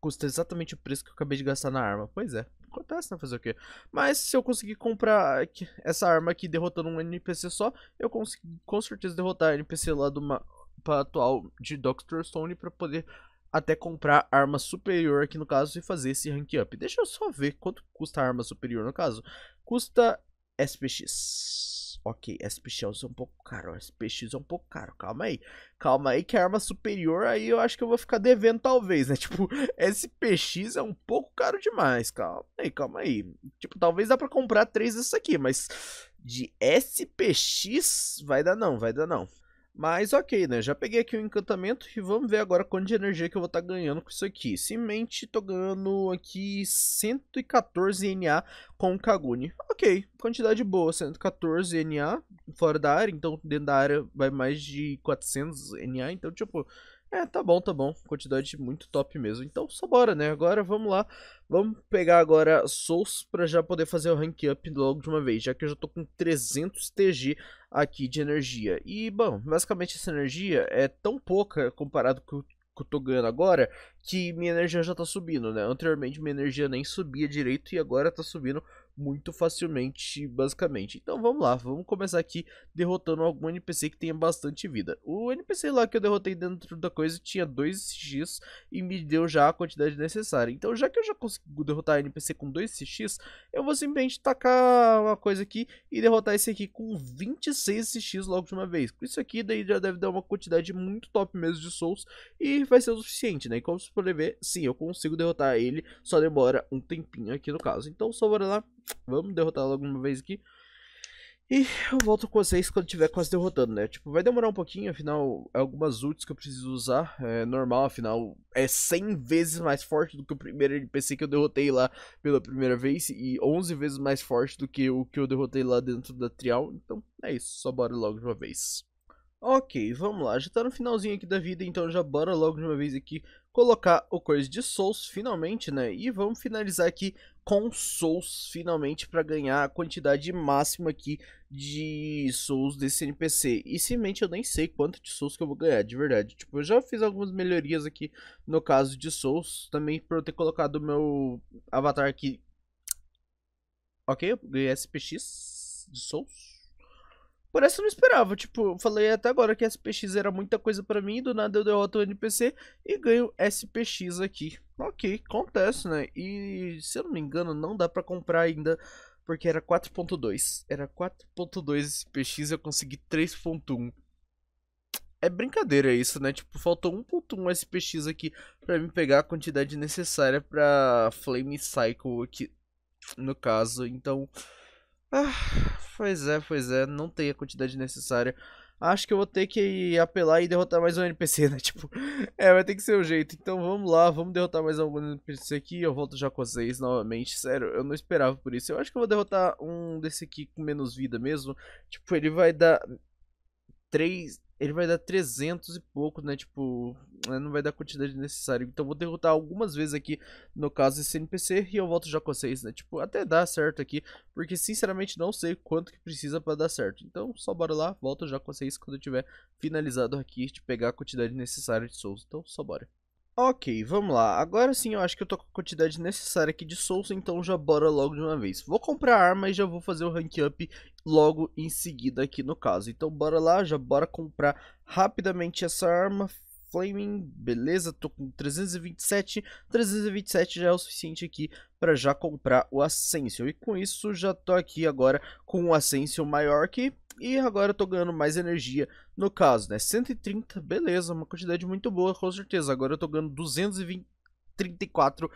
Custa exatamente o preço que eu acabei de gastar na arma, pois é. Acontece, não né, fazer o quê? Mas se eu conseguir comprar essa arma aqui derrotando um NPC só, eu consigo com certeza derrotar NPC lá do mapa atual de Doctor Stone para poder até comprar arma superior aqui no caso e fazer esse rank up. Deixa eu só ver quanto custa a arma superior no caso. Custa SPX. Ok, SPX é um pouco caro. SPX é um pouco caro. Calma aí. Calma aí que a arma superior aí eu acho que eu vou ficar devendo talvez, né? Tipo, SPX é um pouco caro demais. Calma aí, calma aí. Tipo, talvez dá pra comprar três dessas aqui, mas de SPX vai dar não, vai dar não. Mas ok, né? Já peguei aqui o encantamento e vamos ver agora quanto de energia que eu vou estar tá ganhando com isso aqui. Semente, tô ganhando aqui 114 NA com o Kaguni. Ok, quantidade boa, 114 NA fora da área, então dentro da área vai mais de 400 NA, então tipo é, tá bom, tá bom. Quantidade muito top mesmo. Então só bora, né? Agora vamos lá. Vamos pegar agora Souls pra já poder fazer o rank up logo de uma vez. Já que eu já tô com 300 TG aqui de energia. E, bom, basicamente essa energia é tão pouca comparado com o que eu tô ganhando agora, que minha energia já tá subindo, né? Anteriormente minha energia nem subia direito e agora tá subindo muito facilmente, basicamente. Então vamos lá, vamos começar aqui derrotando algum NPC que tenha bastante vida. O NPC lá que eu derrotei dentro da coisa tinha 2 X e me deu já a quantidade necessária. Então já que eu já consigo derrotar NPC com 2 X, eu vou simplesmente tacar uma coisa aqui e derrotar esse aqui com 26 X logo de uma vez. Isso aqui daí já deve dar uma quantidade muito top mesmo de souls e vai ser o suficiente, né? E como vocês podem ver, sim, eu consigo derrotar ele, só demora um tempinho aqui no caso. Então só bora lá Vamos derrotar logo uma vez aqui. E eu volto com vocês quando tiver quase derrotando, né? Tipo, vai demorar um pouquinho, afinal, é algumas ults que eu preciso usar. É normal, afinal, é 100 vezes mais forte do que o primeiro NPC que eu derrotei lá pela primeira vez. E 11 vezes mais forte do que o que eu derrotei lá dentro da trial. Então, é isso, só bora logo de uma vez. Ok, vamos lá, já tá no finalzinho aqui da vida, então já bora logo de uma vez aqui colocar o Coisa de Souls finalmente, né? E vamos finalizar aqui com Souls finalmente para ganhar a quantidade máxima aqui de Souls desse NPC. E simplesmente eu nem sei quanto de Souls que eu vou ganhar, de verdade. Tipo, eu já fiz algumas melhorias aqui no caso de Souls, também por eu ter colocado o meu avatar aqui. Ok, eu ganhei SPX de Souls. Por essa eu não esperava. Tipo, eu falei até agora que SPX era muita coisa para mim, do nada eu derroto o NPC e ganho SPX aqui. Ok, acontece, né? E se eu não me engano, não dá para comprar ainda, porque era 4.2. Era 4.2 SPX, eu consegui 3.1. É brincadeira isso, né? Tipo, faltou 1.1 SPX aqui para me pegar a quantidade necessária para Flame Cycle aqui, no caso. Então, ah, Pois é, pois é, não tem a quantidade necessária. Acho que eu vou ter que apelar e derrotar mais um NPC, né? Tipo, é, vai ter que ser o um jeito. Então vamos lá, vamos derrotar mais algum NPC aqui. Eu volto já com vocês novamente. Sério, eu não esperava por isso. Eu acho que eu vou derrotar um desse aqui com menos vida mesmo. Tipo, ele vai dar 3, ele vai dar 300 e pouco, né? Tipo, né, não vai dar a quantidade necessária. Então vou derrotar algumas vezes aqui, no caso, esse NPC e eu volto já com vocês, né? Tipo, até dar certo aqui, porque sinceramente não sei quanto que precisa para dar certo. Então só bora lá, volto já com vocês quando eu tiver finalizado aqui de pegar a quantidade necessária de souls. Então só bora. Ok, vamos lá. Agora sim eu acho que eu tô com a quantidade necessária aqui de Souls, então já bora logo de uma vez. Vou comprar arma e já vou fazer o rank up logo em seguida aqui no caso. Então bora lá, já bora comprar rapidamente essa arma, Flaming, beleza, tô com 327, 327 já é o suficiente aqui para já comprar o Ascension, e com isso já tô aqui agora com o Ascension maior que e agora eu tô ganhando mais energia no caso, né? 130, beleza, uma quantidade muito boa, com certeza. Agora eu tô ganhando 234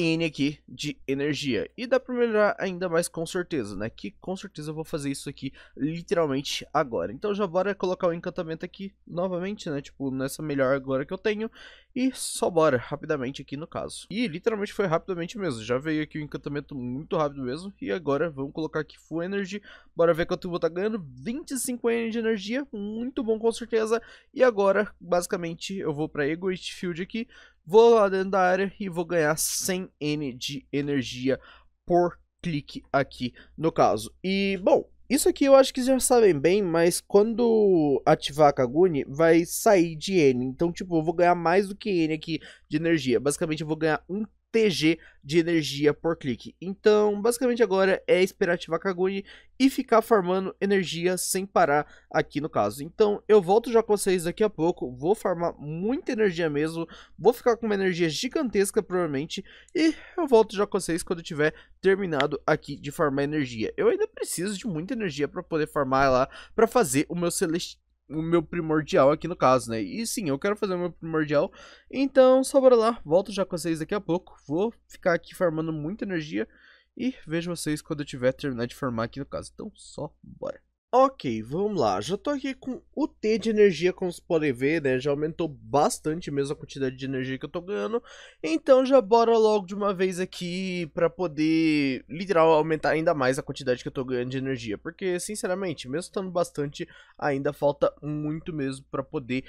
N aqui de energia. E dá para melhorar ainda mais com certeza, né? Que com certeza eu vou fazer isso aqui literalmente agora. Então já bora colocar o encantamento aqui novamente, né? Tipo, nessa melhor agora que eu tenho. E só bora, rapidamente aqui no caso. E literalmente foi rapidamente mesmo. Já veio aqui o encantamento muito rápido mesmo. E agora vamos colocar aqui Full Energy. Bora ver quanto eu vou estar tá ganhando. 25 N de energia, muito bom com certeza. E agora, basicamente, eu vou para Egoist Field aqui vou lá dentro da área e vou ganhar 100 N de energia por clique aqui no caso. E, bom, isso aqui eu acho que já sabem bem, mas quando ativar a Kaguni, vai sair de N. Então, tipo, eu vou ganhar mais do que N aqui de energia. Basicamente, eu vou ganhar um TG de energia por clique. Então, basicamente agora é esperar ativar Kaguni e ficar farmando energia sem parar aqui no caso. Então, eu volto já com vocês daqui a pouco, vou farmar muita energia mesmo, vou ficar com uma energia gigantesca provavelmente, e eu volto já com vocês quando eu tiver terminado aqui de farmar energia. Eu ainda preciso de muita energia para poder farmar lá, para fazer o meu Celestial o meu primordial aqui no caso, né? E sim, eu quero fazer o meu primordial. Então, só bora lá. Volto já com vocês daqui a pouco. Vou ficar aqui farmando muita energia. E vejo vocês quando eu tiver terminado de formar aqui no caso. Então, só bora. Ok, vamos lá. Já tô aqui com o T de energia, como vocês podem ver, né? Já aumentou bastante mesmo a quantidade de energia que eu tô ganhando. Então já bora logo de uma vez aqui pra poder, literal, aumentar ainda mais a quantidade que eu tô ganhando de energia. Porque, sinceramente, mesmo estando bastante, ainda falta muito mesmo pra poder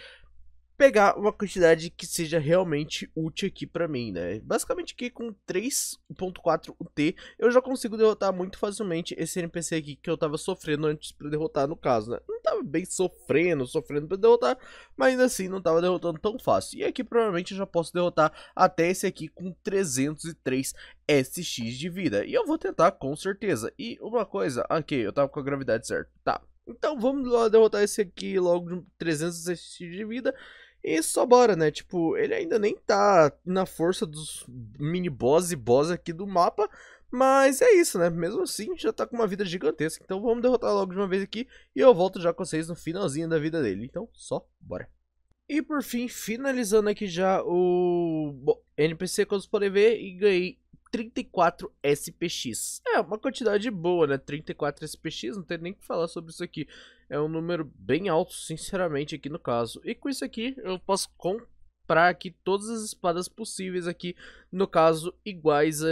pegar uma quantidade que seja realmente útil aqui pra mim, né? Basicamente aqui com 3.4 UT eu já consigo derrotar muito facilmente esse NPC aqui que eu tava sofrendo antes pra derrotar no caso, né? Não tava bem sofrendo, sofrendo pra derrotar, mas ainda assim não tava derrotando tão fácil. E aqui provavelmente eu já posso derrotar até esse aqui com 303 SX de vida. E eu vou tentar com certeza. E uma coisa, aqui eu tava com a gravidade certa, tá? Então vamos lá derrotar esse aqui logo de 300 SX de vida e só bora, né? Tipo, ele ainda nem tá na força dos mini boss e boss aqui do mapa. Mas é isso, né? Mesmo assim, já tá com uma vida gigantesca. Então vamos derrotar logo de uma vez aqui. E eu volto já com vocês no finalzinho da vida dele. Então, só bora. E por fim, finalizando aqui já o Bom, NPC, como vocês podem ver, e ganhei 34 SPX. É, uma quantidade boa, né? 34 SPX, não tem nem o que falar sobre isso aqui é um número bem alto, sinceramente, aqui no caso. E com isso aqui, eu posso comprar aqui todas as espadas possíveis aqui, no caso, iguais a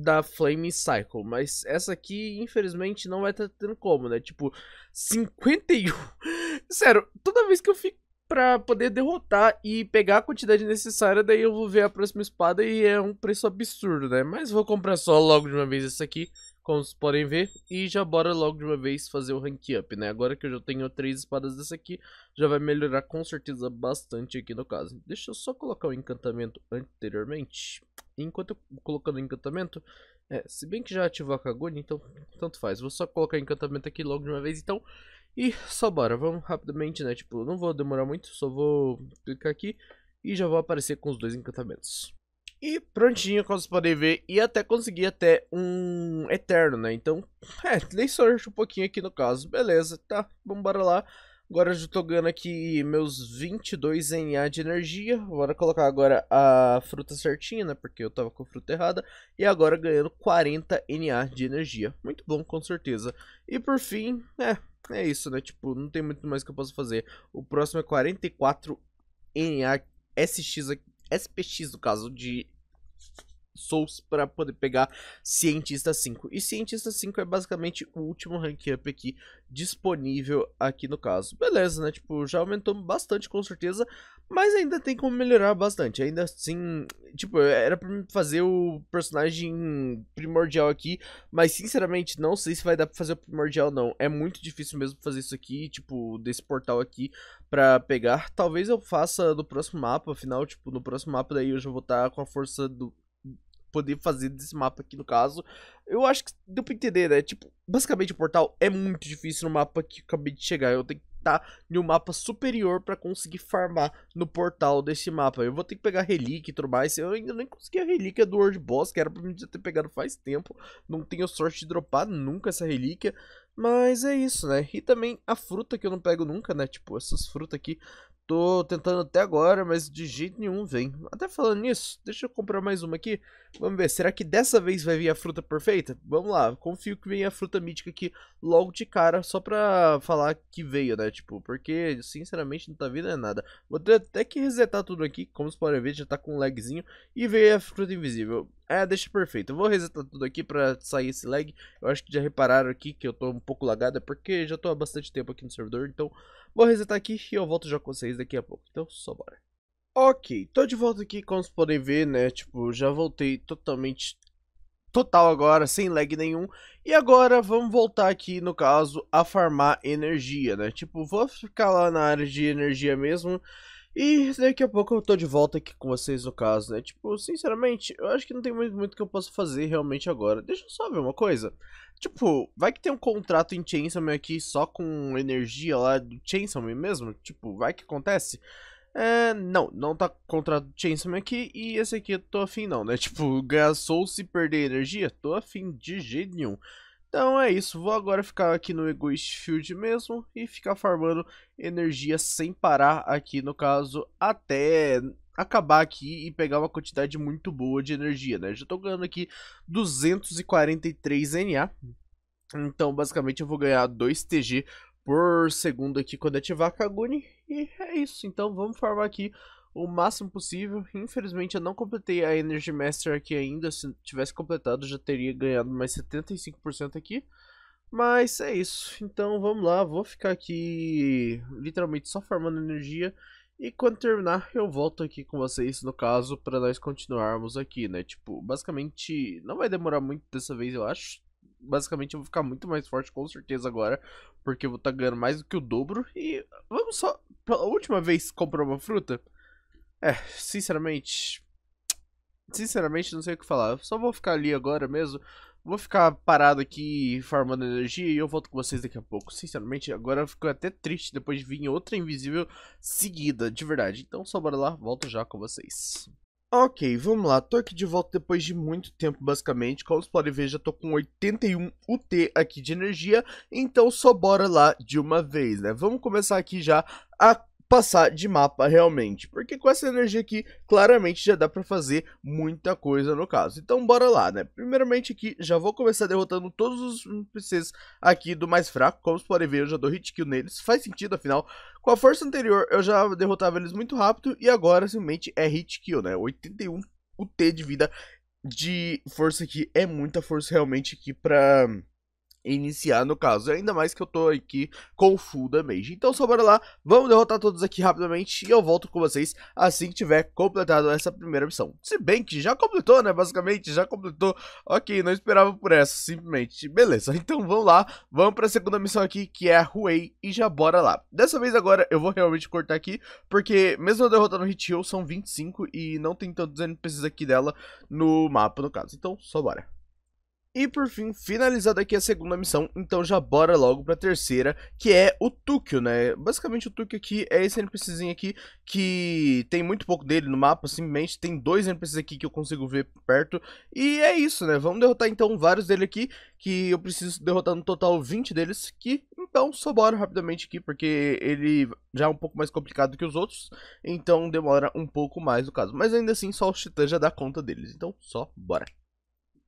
da Flame Cycle, mas essa aqui, infelizmente, não vai estar tá tendo como, né? Tipo, 51. Sério, toda vez que eu fico pra poder derrotar e pegar a quantidade necessária, daí eu vou ver a próxima espada e é um preço absurdo, né? Mas vou comprar só logo de uma vez essa aqui como vocês podem ver. E já bora logo de uma vez fazer o rank up, né? Agora que eu já tenho três espadas dessa aqui, já vai melhorar com certeza bastante aqui no caso. Deixa eu só colocar o encantamento anteriormente. Enquanto eu colocando o encantamento, é, se bem que já ativou a Kaguni, então tanto faz. Vou só colocar o encantamento aqui logo de uma vez, então... E só bora, vamos rapidamente, né? Tipo, não vou demorar muito, só vou clicar aqui e já vou aparecer com os dois encantamentos. E prontinho, como vocês podem ver, e até consegui até um Eterno, né? Então, é, dei sorte um pouquinho aqui no caso, beleza, tá, vamos bora lá. Agora eu já tô ganhando aqui meus 22 NA de energia. Bora colocar agora a fruta certinha, né? Porque eu tava com a fruta errada. E agora ganhando 40 NA de energia. Muito bom, com certeza. E por fim, é, é isso, né? Tipo, não tem muito mais que eu posso fazer. O próximo é 44 NA SX aqui SPX, no caso de Souls para poder pegar Cientista 5. E Cientista 5 é basicamente o último rank up aqui disponível aqui no caso. Beleza, né? Tipo, já aumentou bastante com certeza, mas ainda tem como melhorar bastante. Ainda assim, tipo, era para fazer o personagem primordial aqui, mas sinceramente não sei se vai dar para fazer o primordial não. É muito difícil mesmo fazer isso aqui, tipo, desse portal aqui para pegar. Talvez eu faça no próximo mapa, afinal, tipo, no próximo mapa daí eu já vou estar tá com a força do poder fazer desse mapa aqui no caso. Eu acho que deu pra entender, né? Tipo, basicamente o portal é muito difícil no mapa que eu acabei de chegar. Eu tenho que estar tá em um mapa superior pra conseguir farmar no portal desse mapa. Eu vou ter que pegar relíquia e tudo mais. Eu ainda nem consegui a relíquia do World Boss, que era pra mim já ter pegado faz tempo. Não tenho sorte de dropar nunca essa relíquia. Mas é isso, né? E também a fruta que eu não pego nunca, né? Tipo, essas frutas aqui Tô tentando até agora, mas de jeito nenhum vem. Até falando nisso, deixa eu comprar mais uma aqui. Vamos ver, será que dessa vez vai vir a fruta perfeita? Vamos lá, confio que venha a fruta mítica aqui logo de cara, só pra falar que veio, né? Tipo, porque sinceramente não tá é vindo nada. Vou ter até que resetar tudo aqui, como vocês podem ver, já tá com um lagzinho. E veio a fruta invisível. É, deixa perfeito. Eu vou resetar tudo aqui pra sair esse lag. Eu acho que já repararam aqui que eu tô um pouco lagado, é porque já tô há bastante tempo aqui no servidor. Então, vou resetar aqui e eu volto já com vocês daqui a pouco. Então, só bora. Ok, tô de volta aqui, como vocês podem ver, né, tipo, já voltei totalmente total agora, sem lag nenhum. E agora vamos voltar aqui, no caso, a farmar energia, né? Tipo, vou ficar lá na área de energia mesmo. E daqui a pouco eu tô de volta aqui com vocês no caso, né? Tipo, sinceramente, eu acho que não tem muito, muito que eu possa fazer realmente agora. Deixa eu só ver uma coisa. Tipo, vai que tem um contrato em Man aqui só com energia lá do Man mesmo? Tipo, vai que acontece? É, não, não tá contrato Man aqui e esse aqui eu tô afim não, né? Tipo, ganhar se perder energia? Tô afim de jeito nenhum. Então é isso, vou agora ficar aqui no Egoist Field mesmo e ficar farmando energia sem parar aqui, no caso, até acabar aqui e pegar uma quantidade muito boa de energia, né? Já tô ganhando aqui 243 NA, então basicamente eu vou ganhar 2 TG por segundo aqui quando ativar a Kaguni e é isso, então vamos farmar aqui o máximo possível. Infelizmente eu não completei a Energy Master aqui ainda, se tivesse completado já teria ganhado mais 75% aqui. Mas é isso, então vamos lá, vou ficar aqui literalmente só formando energia e quando terminar eu volto aqui com vocês no caso para nós continuarmos aqui, né? Tipo, basicamente não vai demorar muito dessa vez eu acho, basicamente eu vou ficar muito mais forte com certeza agora, porque eu vou estar tá ganhando mais do que o dobro. E vamos só, pela última vez, comprar uma fruta? É, sinceramente. Sinceramente, não sei o que falar. Eu só vou ficar ali agora mesmo. Vou ficar parado aqui formando energia e eu volto com vocês daqui a pouco. Sinceramente, agora eu fico até triste depois de vir outra invisível seguida, de verdade. Então, só bora lá, volto já com vocês. Ok, vamos lá, tô aqui de volta depois de muito tempo basicamente, como vocês podem ver já tô com 81 UT aqui de energia, então só bora lá de uma vez, né? Vamos começar aqui já a passar de mapa realmente, porque com essa energia aqui, claramente já dá pra fazer muita coisa no caso. Então bora lá, né? Primeiramente aqui, já vou começar derrotando todos os NPCs aqui do mais fraco, como vocês podem ver, eu já dou hit kill neles, faz sentido afinal. Com a força anterior, eu já derrotava eles muito rápido, e agora simplesmente é hit kill, né? 81 UT de vida de força aqui, é muita força realmente aqui pra iniciar no caso. Ainda mais que eu tô aqui com mesmo full damage. Então só bora lá, vamos derrotar todos aqui rapidamente e eu volto com vocês assim que tiver completado essa primeira missão. Se bem que já completou, né? Basicamente, já completou. Ok, não esperava por essa, simplesmente. Beleza, então vamos lá, vamos pra segunda missão aqui, que é a Huey, e já bora lá. Dessa vez agora eu vou realmente cortar aqui, porque mesmo eu derrotando o Hit Hill, são 25 e não tem tantos NPCs aqui dela no mapa, no caso. Então, só bora. E por fim, finalizada aqui a segunda missão, então já bora logo pra terceira, que é o Tukio, né? Basicamente o Tukio aqui é esse NPCzinho aqui, que tem muito pouco dele no mapa, simplesmente tem dois NPCs aqui que eu consigo ver perto, e é isso, né? Vamos derrotar então vários dele aqui, que eu preciso derrotar no total 20 deles, que então só bora rapidamente aqui, porque ele já é um pouco mais complicado que os outros, então demora um pouco mais no caso, mas ainda assim só o Titã já dá conta deles, então só bora.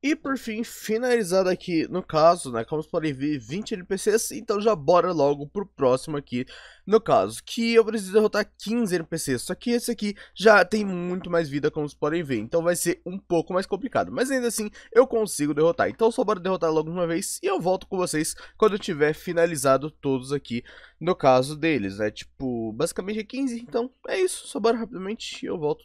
E por fim, finalizado aqui no caso, né, como vocês podem ver, 20 NPCs, então já bora logo pro próximo aqui, no caso, que eu preciso derrotar 15 NPCs, só que esse aqui já tem muito mais vida, como vocês podem ver, então vai ser um pouco mais complicado, mas ainda assim eu consigo derrotar, então só bora derrotar logo de uma vez e eu volto com vocês quando eu tiver finalizado todos aqui, no caso deles, né, tipo, basicamente é 15, então é isso, só bora rapidamente e eu volto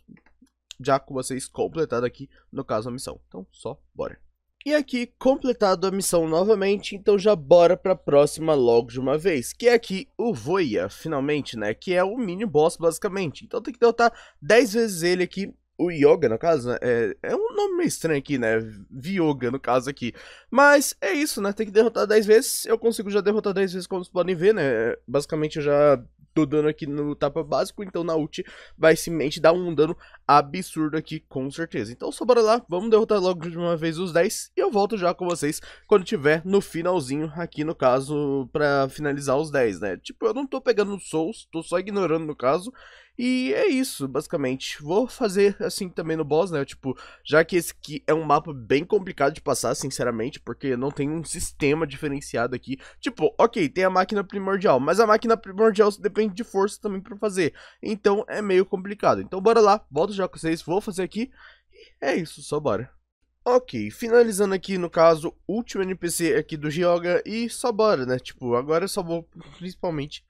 já com vocês completado aqui, no caso, a missão. Então, só bora. E aqui, completado a missão novamente, então já bora pra próxima logo de uma vez, que é aqui o Voia, finalmente, né, que é o mini boss basicamente. Então tem que derrotar 10 vezes ele aqui, o Yoga no caso, né, é, é um nome meio estranho aqui, né, Vyoga no caso aqui. Mas é isso, né, tem que derrotar 10 vezes, eu consigo já derrotar 10 vezes como vocês podem ver, né, basicamente eu já Tô dando aqui no tapa básico, então na ult vai simplesmente dar um dano absurdo aqui, com certeza. Então só bora lá, vamos derrotar logo de uma vez os 10 e eu volto já com vocês quando tiver no finalzinho aqui, no caso, pra finalizar os 10, né? Tipo, eu não tô pegando souls, tô só ignorando no caso, e é isso, basicamente. Vou fazer assim também no boss, né? Tipo, já que esse aqui é um mapa bem complicado de passar, sinceramente, porque não tem um sistema diferenciado aqui. Tipo, ok, tem a máquina primordial, mas a máquina primordial depende de força também pra fazer. Então é meio complicado. Então bora lá, volto já com vocês, vou fazer aqui. E é isso, só bora. Ok, finalizando aqui no caso, último NPC aqui do Gioga e só bora, né? Tipo, agora eu só vou principalmente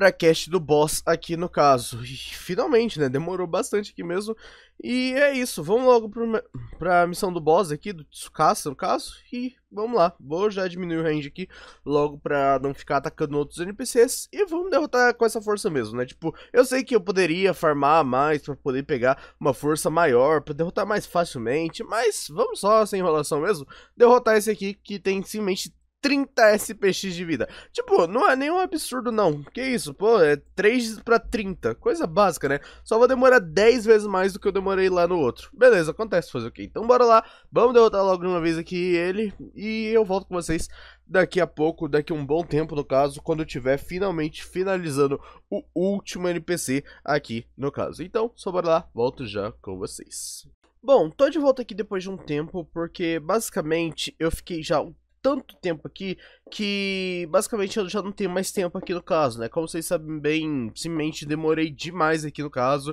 pra cast do boss aqui no caso. E, finalmente, né? Demorou bastante aqui mesmo. E é isso, vamos logo pro, pra missão do boss aqui, do Tsukasa no caso. E vamos lá, vou já diminuir o range aqui logo pra não ficar atacando outros NPCs. E vamos derrotar com essa força mesmo, né? Tipo, eu sei que eu poderia farmar mais pra poder pegar uma força maior, pra derrotar mais facilmente. Mas vamos só, sem enrolação mesmo, derrotar esse aqui que tem simplesmente 30 SPX de vida. Tipo, não é nenhum absurdo não. Que isso, pô, é 3 pra 30. Coisa básica, né? Só vou demorar 10 vezes mais do que eu demorei lá no outro. Beleza, acontece fazer o quê? Então bora lá, vamos derrotar logo de uma vez aqui ele. E eu volto com vocês daqui a pouco, daqui a um bom tempo no caso, quando eu tiver finalmente finalizando o último NPC aqui no caso. Então, só bora lá, volto já com vocês. Bom, tô de volta aqui depois de um tempo, porque basicamente eu fiquei já um tanto tempo aqui que basicamente eu já não tenho mais tempo aqui no caso, né? Como vocês sabem bem, simplesmente demorei demais aqui no caso.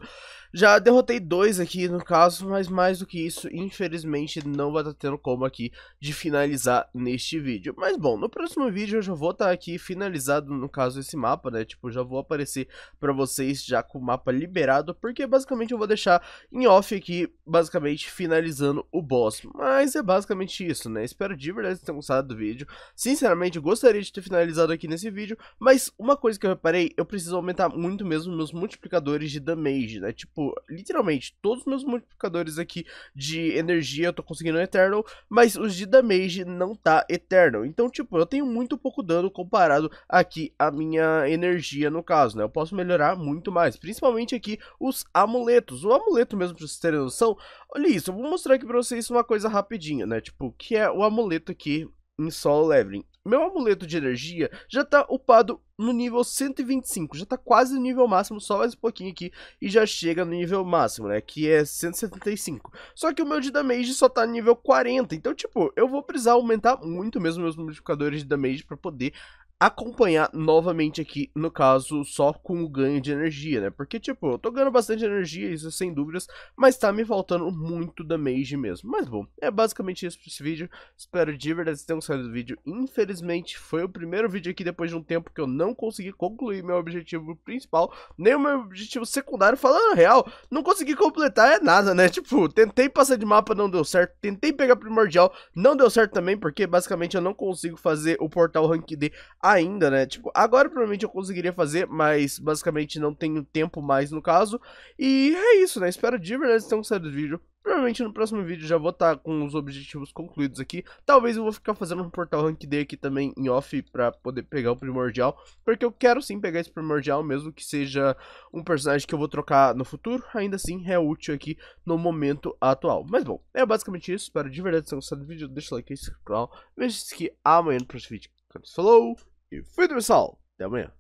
Já derrotei dois aqui no caso, mas mais do que isso, infelizmente não vai estar tá tendo como aqui de finalizar neste vídeo. Mas bom, no próximo vídeo eu já vou estar tá aqui finalizado no caso esse mapa, né? Tipo, já vou aparecer para vocês já com o mapa liberado, porque basicamente eu vou deixar em off aqui, basicamente finalizando o boss. Mas é basicamente isso, né? Espero de verdade que tenham gostado do vídeo. Sinceramente, sinceramente gostaria de ter finalizado aqui nesse vídeo, mas uma coisa que eu reparei, eu preciso aumentar muito mesmo meus multiplicadores de damage, né? Tipo, literalmente, todos os meus multiplicadores aqui de energia eu tô conseguindo Eternal, mas os de damage não tá Eternal. Então, tipo, eu tenho muito pouco dano comparado aqui à minha energia, no caso, né? Eu posso melhorar muito mais, principalmente aqui os amuletos. O amuleto mesmo, pra vocês terem noção, olha isso, eu vou mostrar aqui pra vocês uma coisa rapidinho, né? Tipo, que é o amuleto aqui em solo leveling. Meu amuleto de energia já tá upado no nível 125, já tá quase no nível máximo, só mais um pouquinho aqui e já chega no nível máximo, né, que é 175. Só que o meu de damage só tá no nível 40, então tipo, eu vou precisar aumentar muito mesmo meus multiplicadores de damage para poder acompanhar novamente aqui, no caso, só com o ganho de energia, né? Porque, tipo, eu tô ganhando bastante energia, isso é sem dúvidas, mas tá me faltando muito damage mesmo. Mas, bom, é basicamente isso pra esse vídeo. Espero de verdade que tenham gostado do vídeo. Infelizmente, foi o primeiro vídeo aqui depois de um tempo que eu não consegui concluir meu objetivo principal, nem o meu objetivo secundário, falando real, não consegui completar é nada, né? Tipo, tentei passar de mapa, não deu certo, tentei pegar primordial, não deu certo também, porque basicamente eu não consigo fazer o portal Rank D ainda, né? Tipo, agora provavelmente eu conseguiria fazer, mas basicamente não tenho tempo mais no caso. E é isso, né? Espero de verdade que tenham gostado do vídeo. Provavelmente no próximo vídeo já vou estar tá com os objetivos concluídos aqui. Talvez eu vou ficar fazendo um portal Rank D aqui também em off pra poder pegar o primordial. Porque eu quero sim pegar esse primordial, mesmo que seja um personagem que eu vou trocar no futuro. Ainda assim é útil aqui no momento atual. Mas bom, é basicamente isso. Espero de verdade que tenham gostado do vídeo. Deixa o like aí, se inscreve no canal. Vejo-se aqui amanhã no próximo vídeo. Falou! E fui do pessoal. Até amanhã.